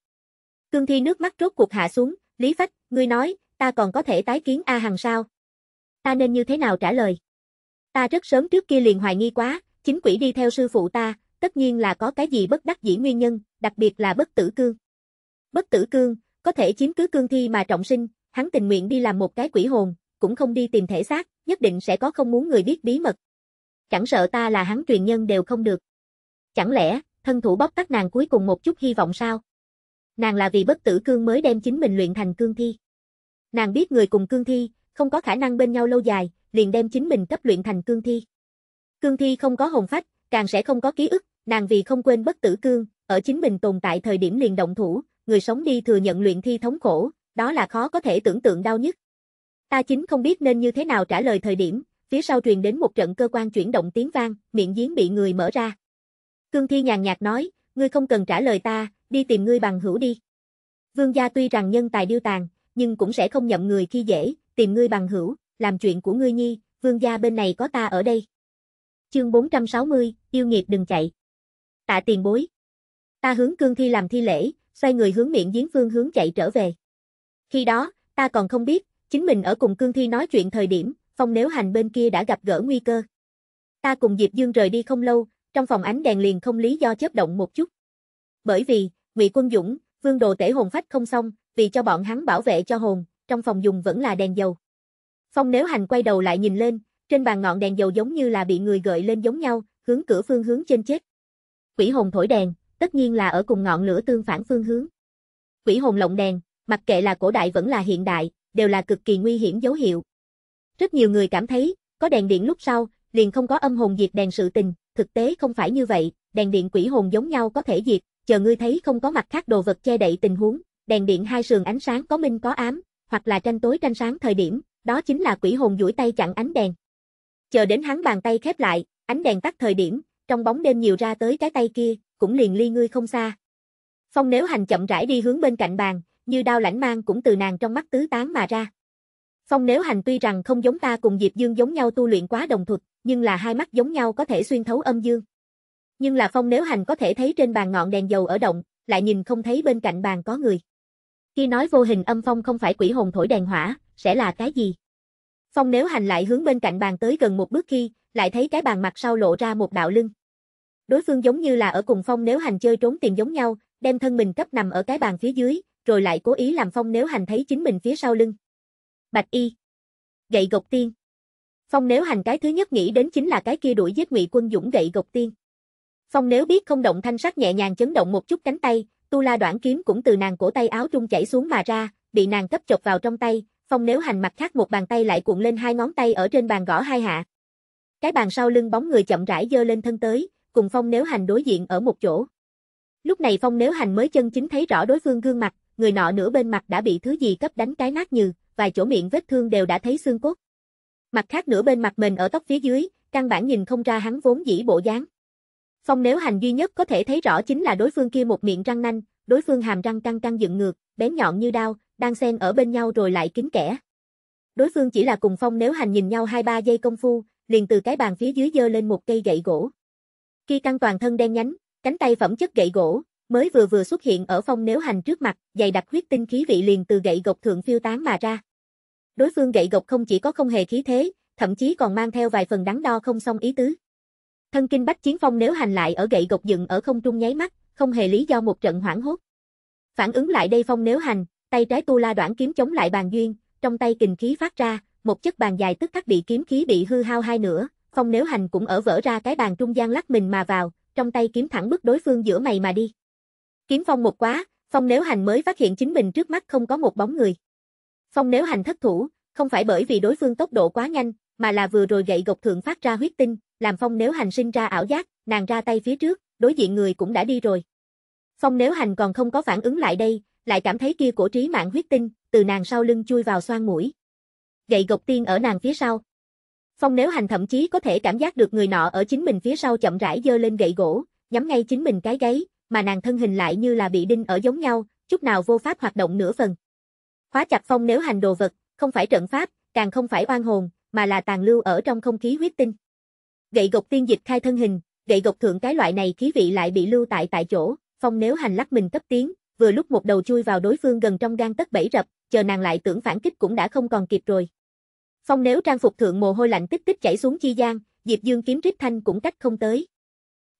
Cương thi nước mắt rốt cuộc hạ xuống, Lý Phách, ngươi nói, ta còn có thể tái kiến A Hằng sao? Ta nên như thế nào trả lời? Ta rất sớm trước kia liền hoài nghi quá, chính quỷ đi theo sư phụ ta, tất nhiên là có cái gì bất đắc dĩ nguyên nhân, đặc biệt là bất tử cương. Bất tử cương, có thể chiếm cứ cương thi mà trọng sinh, hắn tình nguyện đi làm một cái quỷ hồn, cũng không đi tìm thể xác, nhất định sẽ có không muốn người biết bí mật. Chẳng sợ ta là hắn truyền nhân đều không được. Chẳng lẽ, thân thủ bóc tắt nàng cuối cùng một chút hy vọng sao? Nàng là vì bất tử cương mới đem chính mình luyện thành cương thi. Nàng biết người cùng cương thi, không có khả năng bên nhau lâu dài, liền đem chính mình cấp luyện thành cương thi. Cương thi không có hồn phách, càng sẽ không có ký ức, nàng vì không quên bất tử cương, ở chính mình tồn tại thời điểm liền động thủ, người sống đi thừa nhận luyện thi thống khổ, đó là khó có thể tưởng tượng đau nhất. Ta chính không biết nên như thế nào trả lời thời điểm, phía sau truyền đến một trận cơ quan chuyển động tiếng vang, miệng giếng bị người mở ra. Cương Thi nhàn nhạt nói, ngươi không cần trả lời ta, đi tìm ngươi bằng hữu đi. Vương gia tuy rằng nhân tài điêu tàn, nhưng cũng sẽ không nhậm người khi dễ, tìm ngươi bằng hữu, làm chuyện của ngươi nhi, vương gia bên này có ta ở đây. Chương 460, yêu nghiệp đừng chạy. Tạ tiền bối. Ta hướng cương thi làm thi lễ, xoay người hướng miệng giếng phương hướng chạy trở về. Khi đó, ta còn không biết, chính mình ở cùng cương thi nói chuyện thời điểm, phong nếu hành bên kia đã gặp gỡ nguy cơ. Ta cùng Diệp Dương rời đi không lâu, trong phòng ánh đèn liền không lý do chớp động một chút. Bởi vì, Ngụy Quân Dũng, Vương Đồ Tể hồn phách không xong, vì cho bọn hắn bảo vệ cho hồn, trong phòng dùng vẫn là đèn dầu. Phong Nếu Hành quay đầu lại nhìn lên, trên bàn ngọn đèn dầu giống như là bị người gợi lên giống nhau, hướng cửa phương hướng trên chết. Quỷ hồn thổi đèn, tất nhiên là ở cùng ngọn lửa tương phản phương hướng. Quỷ hồn lộng đèn, mặc kệ là cổ đại vẫn là hiện đại, đều là cực kỳ nguy hiểm dấu hiệu. Rất nhiều người cảm thấy, có đèn điện lúc sau, liền không có âm hồn diệt đèn sự tình, thực tế không phải như vậy, đèn điện quỷ hồn giống nhau có thể diệt, chờ ngươi thấy không có mặt khác đồ vật che đậy tình huống, đèn điện hai sườn ánh sáng có minh có ám, hoặc là tranh tối tranh sáng thời điểm, đó chính là quỷ hồn duỗi tay chặn ánh đèn. Chờ đến hắn bàn tay khép lại, ánh đèn tắt thời điểm, trong bóng đêm nhiều ra tới cái tay kia, cũng liền ly ngươi không xa. Phong nếu hành chậm rãi đi hướng bên cạnh bàn, như đao lãnh mang cũng từ nàng trong mắt tứ tán mà ra. Phong nếu hành tuy rằng không giống ta cùng Diệp Dương giống nhau tu luyện quá đồng thuật, nhưng là hai mắt giống nhau có thể xuyên thấu âm dương. Nhưng là Phong Nếu Hành có thể thấy trên bàn ngọn đèn dầu ở động, lại nhìn không thấy bên cạnh bàn có người. Khi nói vô hình âm phong không phải quỷ hồn thổi đèn hỏa, sẽ là cái gì? Phong Nếu Hành lại hướng bên cạnh bàn tới gần một bước khi, lại thấy cái bàn mặt sau lộ ra một đạo lưng. Đối phương giống như là ở cùng Phong Nếu Hành chơi trốn tìm giống nhau, đem thân mình cấp nằm ở cái bàn phía dưới, rồi lại cố ý làm Phong Nếu Hành thấy chính mình phía sau lưng. Bạch Y. Gậy gộc tiên. Phong nếu hành cái thứ nhất nghĩ đến chính là cái kia đuổi giết ngụy quân dũng gậy gộc tiên. Phong nếu biết không động thanh sắc nhẹ nhàng chấn động một chút cánh tay, tu la đoạn kiếm cũng từ nàng cổ tay áo trung chảy xuống mà ra, bị nàng cấp chọc vào trong tay, Phong nếu hành mặt khác một bàn tay lại cuộn lên hai ngón tay ở trên bàn gõ hai hạ. Cái bàn sau lưng bóng người chậm rãi dơ lên thân tới, cùng Phong nếu hành đối diện ở một chỗ. Lúc này Phong nếu hành mới chân chính thấy rõ đối phương gương mặt, người nọ nửa bên mặt đã bị thứ gì cấp đánh cái nát như, vài chỗ miệng vết thương đều đã thấy xương cốt mặt khác nửa bên mặt mình ở tóc phía dưới, căn bản nhìn không ra hắn vốn dĩ bộ dáng. Phong nếu hành duy nhất có thể thấy rõ chính là đối phương kia một miệng răng nanh, đối phương hàm răng căng căng dựng ngược, bén nhọn như đao, đang xen ở bên nhau rồi lại kín kẽ. Đối phương chỉ là cùng phong nếu hành nhìn nhau 2-3 giây công phu, liền từ cái bàn phía dưới dơ lên một cây gậy gỗ. Khi căng toàn thân đen nhánh, cánh tay phẩm chất gậy gỗ, mới vừa vừa xuất hiện ở phong nếu hành trước mặt, dày đặc huyết tinh khí vị liền từ gậy gộc thượng phiêu tán mà ra đối phương gậy gộc không chỉ có không hề khí thế, thậm chí còn mang theo vài phần đắn đo không xong ý tứ. Thân kinh bách chiến phong nếu hành lại ở gậy gộc dựng ở không trung nháy mắt, không hề lý do một trận hoảng hốt. Phản ứng lại đây phong nếu hành, tay trái tu la đoạn kiếm chống lại bàn duyên, trong tay kình khí phát ra, một chất bàn dài tức khắc bị kiếm khí bị hư hao hai nửa, phong nếu hành cũng ở vỡ ra cái bàn trung gian lắc mình mà vào, trong tay kiếm thẳng bức đối phương giữa mày mà đi. Kiếm phong một quá, phong nếu hành mới phát hiện chính mình trước mắt không có một bóng người. Phong nếu hành thất thủ, không phải bởi vì đối phương tốc độ quá nhanh, mà là vừa rồi gậy gộc thượng phát ra huyết tinh, làm Phong nếu hành sinh ra ảo giác, nàng ra tay phía trước, đối diện người cũng đã đi rồi. Phong nếu hành còn không có phản ứng lại đây, lại cảm thấy kia cổ trí mạng huyết tinh, từ nàng sau lưng chui vào xoang mũi. Gậy gộc tiên ở nàng phía sau. Phong nếu hành thậm chí có thể cảm giác được người nọ ở chính mình phía sau chậm rãi dơ lên gậy gỗ, nhắm ngay chính mình cái gáy, mà nàng thân hình lại như là bị đinh ở giống nhau, chút nào vô pháp hoạt động nửa phần. Khóa chặt phong nếu hành đồ vật, không phải trận pháp, càng không phải oan hồn, mà là tàn lưu ở trong không khí huyết tinh. Gậy gộc tiên dịch khai thân hình, gậy gộc thượng cái loại này khí vị lại bị lưu tại tại chỗ, phong nếu hành lắc mình cấp tiến, vừa lúc một đầu chui vào đối phương gần trong gan tất bảy rập, chờ nàng lại tưởng phản kích cũng đã không còn kịp rồi. Phong nếu trang phục thượng mồ hôi lạnh tích tích chảy xuống chi gian, Diệp Dương kiếm trích thanh cũng cách không tới.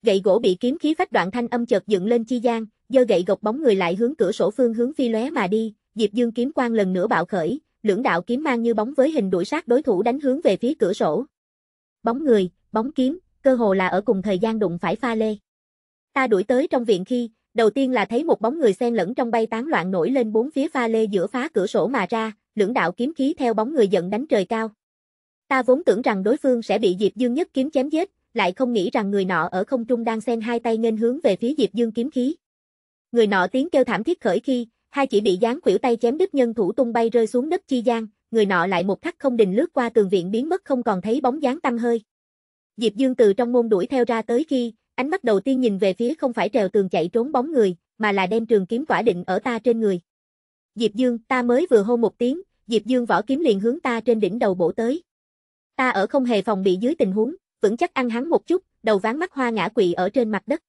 Gậy gỗ bị kiếm khí phách đoạn thanh âm chợt dựng lên chi gian, giơ gậy gộc bóng người lại hướng cửa sổ phương hướng phi lóe mà đi, Diệp Dương kiếm quang lần nữa bạo khởi, lưỡng đạo kiếm mang như bóng với hình đuổi sát đối thủ đánh hướng về phía cửa sổ. Bóng người, bóng kiếm, cơ hồ là ở cùng thời gian đụng phải pha lê. Ta đuổi tới trong viện khi, đầu tiên là thấy một bóng người xen lẫn trong bay tán loạn nổi lên bốn phía pha lê giữa phá cửa sổ mà ra, lưỡng đạo kiếm khí theo bóng người giận đánh trời cao. Ta vốn tưởng rằng đối phương sẽ bị Diệp Dương nhất kiếm chém giết, lại không nghĩ rằng người nọ ở không trung đang xen hai tay nghênh hướng về phía Diệp Dương kiếm khí. Người nọ tiếng kêu thảm thiết khởi khi, hai chỉ bị gián khuỷu tay chém đứt nhân thủ tung bay rơi xuống đất chi gian, người nọ lại một khắc không đình lướt qua tường viện biến mất không còn thấy bóng dáng tăm hơi. Diệp Dương từ trong môn đuổi theo ra tới khi, ánh mắt đầu tiên nhìn về phía không phải trèo tường chạy trốn bóng người, mà là đem trường kiếm quả định ở ta trên người. Diệp Dương, ta mới vừa hô một tiếng, Diệp Dương võ kiếm liền hướng ta trên đỉnh đầu bổ tới. Ta ở không hề phòng bị dưới tình huống, vững chắc ăn hắn một chút, đầu ván mắt hoa ngã quỵ ở trên mặt đất.